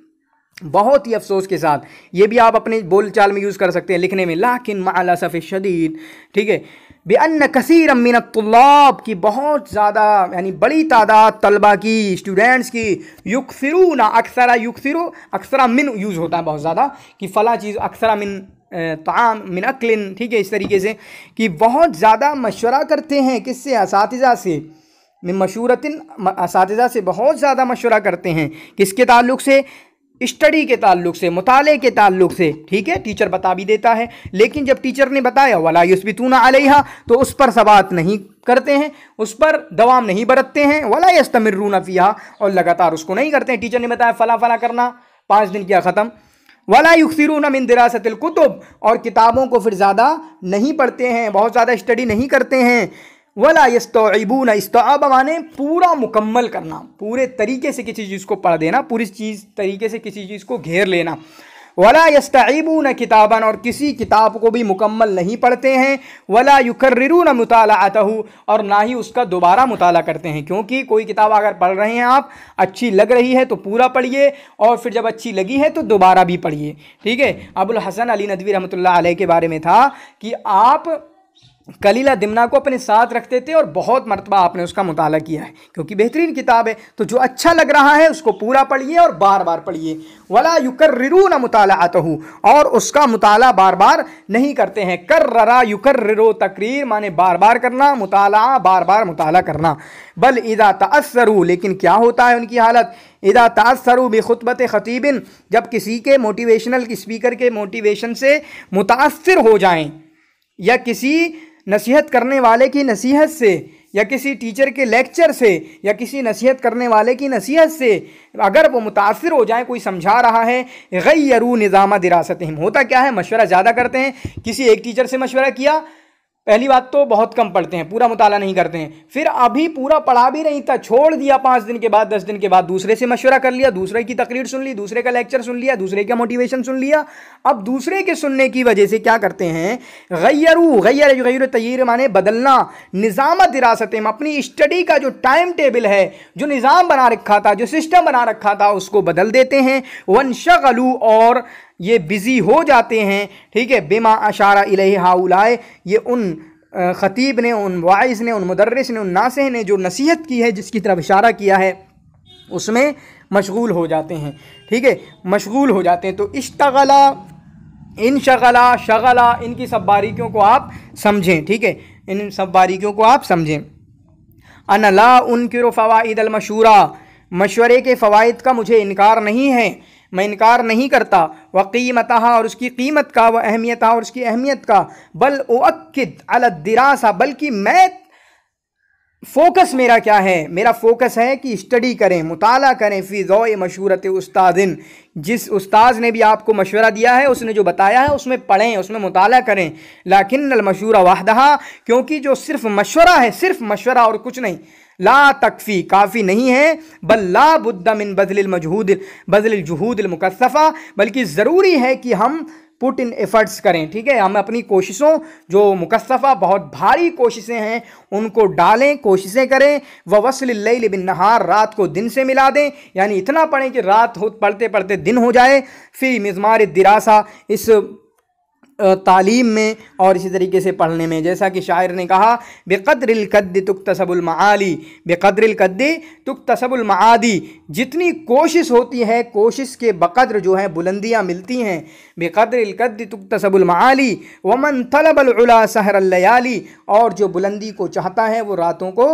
बहुत ही अफसोस के साथ ये भी आप अपने बोलचाल में यूज़ कर सकते हैं लिखने में लाकिन माल असफ़ शदीद ठीक है बेअन कसर मिनतल्लाब की बहुत ज़्यादा यानी बड़ी तादाद तलबा की स्टूडेंट्स की युकफिरू ना अक्सरा युकफिरू अक्सर मिन यूज़ होता है बहुत ज़्यादा कि फ़ला चीज़ अक्सरा मिन तमाम मिन अक्लिन ठीक है इस तरीके से कि बहुत ज़्यादा मशवरा करते हैं किससे इस से मशूरतिन इस से बहुत ज़्यादा मशवरा करते हैं किसके ताल्लुक से स्टडी के ताल्लुक से मुताले के ताल्लुक से ठीक है टीचर बता भी देता है लेकिन जब टीचर ने बताया वाला युसबितून अलैहा तो उस पर सवात नहीं करते हैं उस पर दवाम नहीं बरतते हैं वाला यस्तमरून फ़िया और लगातार उसको नहीं करते हैं टीचर ने बताया फ़ला फ़ला करना पाँच दिन किया ख़त्म वाला युक्सरून मिन दरासतिल कुतुब और किताबों को फिर ज़्यादा नहीं पढ़ते हैं बहुत ज़्यादा स्टडी नहीं करते हैं वला यस्तून इस्ताब माने पूरा मुकम्मल करना पूरे तरीके से किसी चीज़ को पढ़ देना पूरी चीज़ तरीके से किसी चीज़ को घेर लेना वला न किताबन और किसी किताब को भी मुकम्मल नहीं पढ़ते हैं वला न मुताल और ना ही उसका दोबारा मुताल करते हैं क्योंकि कोई किताब अगर पढ़ रहे हैं आप अच्छी लग रही है तो पूरा पढ़िए और फिर जब अच्छी लगी है तो दोबारा भी पढ़िए ठीक है अबुल हसन अली नदवी रहमत के बारे में था कि आप कलीला दिमना को अपने साथ रखते थे और बहुत मरतबा आपने उसका मुताल किया है क्योंकि बेहतरीन किताब है तो जो अच्छा लग रहा है उसको पूरा पढ़िए और बार बार पढ़िए वला युकर्रू ना मुताला और उसका मुताल बार बार नहीं करते हैं कर ररा रिरो तकरीर माने बार बार करना मुताल बार बार मुताल करना बल इदा तसरू लेकिन क्या होता है उनकी हालत इदा तासरू बेखुतबत ख़तीबिन जब किसी के मोटिवेशनल स्पीकर के मोटिवेशन से मुतासर हो जाएँ या किसी नसीहत करने वाले की नसीहत से या किसी टीचर के लेक्चर से या किसी नसीहत करने वाले की नसीहत से अगर वो मुतासर हो जाए कोई समझा रहा है गैरू निज़ामा दिरासत होता क्या है मशवरा ज़्यादा करते हैं किसी एक टीचर से मशवरा किया पहली बात तो बहुत कम पढ़ते हैं पूरा मुताला नहीं करते हैं फिर अभी पूरा पढ़ा भी नहीं था छोड़ दिया पाँच दिन के बाद दस दिन के बाद दूसरे से मशवरा कर लिया दूसरे की तकरीर सुन ली दूसरे का लेक्चर सुन लिया दूसरे का मोटिवेशन सुन लिया अब दूसरे के सुनने की वजह से क्या करते हैं गैरू गैर गैर तयर माने बदलना निज़ाम दिरासत अपनी स्टडी का जो टाइम टेबल है जो निज़ाम बना रखा था जो सिस्टम बना रखा था उसको बदल देते हैं वन शगलू और ये बिज़ी हो जाते हैं ठीक है बेमा अशारा इलह हाउलाए ये उन ख़तीब ने उन वाइज ने उन मदरस ने उन नासह ने जो नसीहत की है जिसकी तरफ इशारा किया है उसमें मशगूल हो जाते हैं ठीक है मशगूल हो जाते हैं तो इश्तगला इन शगला शगला इनकी सब बारीकियों को आप समझें ठीक है इन सब बारीकियों को आप समझें अनला उनकिर फ़वाद अलमशूरा मशवरे के फ़वाद का मुझे इनकार नहीं है मैं इनकार नहीं करता व कीमत और उसकी कीमत का व अहमियत और उसकी अहमियत का बल वक्द अलदरासा बल्कि मैं फोकस मेरा क्या है मेरा फोकस है कि स्टडी करें मुताल करें फ़ी ज़ो मशूरत उस्तादिन जिस उस्ताद ने भी आपको मशवरा दिया है उसने जो बताया है उसमें पढ़ें उसमें मुताल करें लाकिन अलमशूर वाहदहा क्योंकि जो सिर्फ मशवरा है सिर्फ मशवरा और कुछ नहीं ला तकफ़ी काफ़ी नहीं है बल ला इन मिन बदल मजहूद बल्कि ज़रूरी है कि हम पुट इन एफ़र्ट्स करें ठीक है हम अपनी कोशिशों जो मुकसफ़ा बहुत भारी कोशिशें हैं उनको डालें कोशिशें करें व वसल बिन नहार रात को दिन से मिला दें यानी इतना पढ़ें कि रात हो पढ़ते पढ़ते दिन हो जाए फिर मज़मार दिरासा इस तालीम में और इसी तरीके से पढ़ने में जैसा कि शायर ने कहा बेकद्रकद तुक तसबुलमाली बेकद्रकद तुक तसबुलमादी जितनी कोशिश होती है कोशिश के बक़द्र जो है बुलंदियाँ मिलती हैं बेक़द्रकद्द तुक तसबुलमाली वमन तलबला सहरलयाली और जो बुलंदी को चाहता है वो रातों को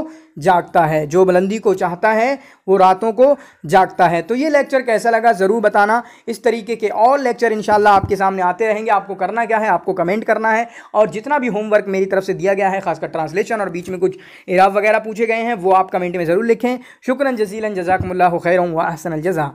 जागता है जो बुलंदी को चाहता है वो रातों को जागता है तो ये लेक्चर कैसा लगा ज़रूर बताना इस तरीके के और लेक्चर इन आपके सामने आते रहेंगे आपको करना क्या क्या है आपको कमेंट करना है और जितना भी होमवर्क मेरी तरफ से दिया गया है खासकर ट्रांसलेशन और बीच में कुछ इराब वगैरह पूछे गए हैं वो आप कमेंट में ज़रूर लिखें शुक्रन जजीलन जजाकमल्ला खैर वासन जजा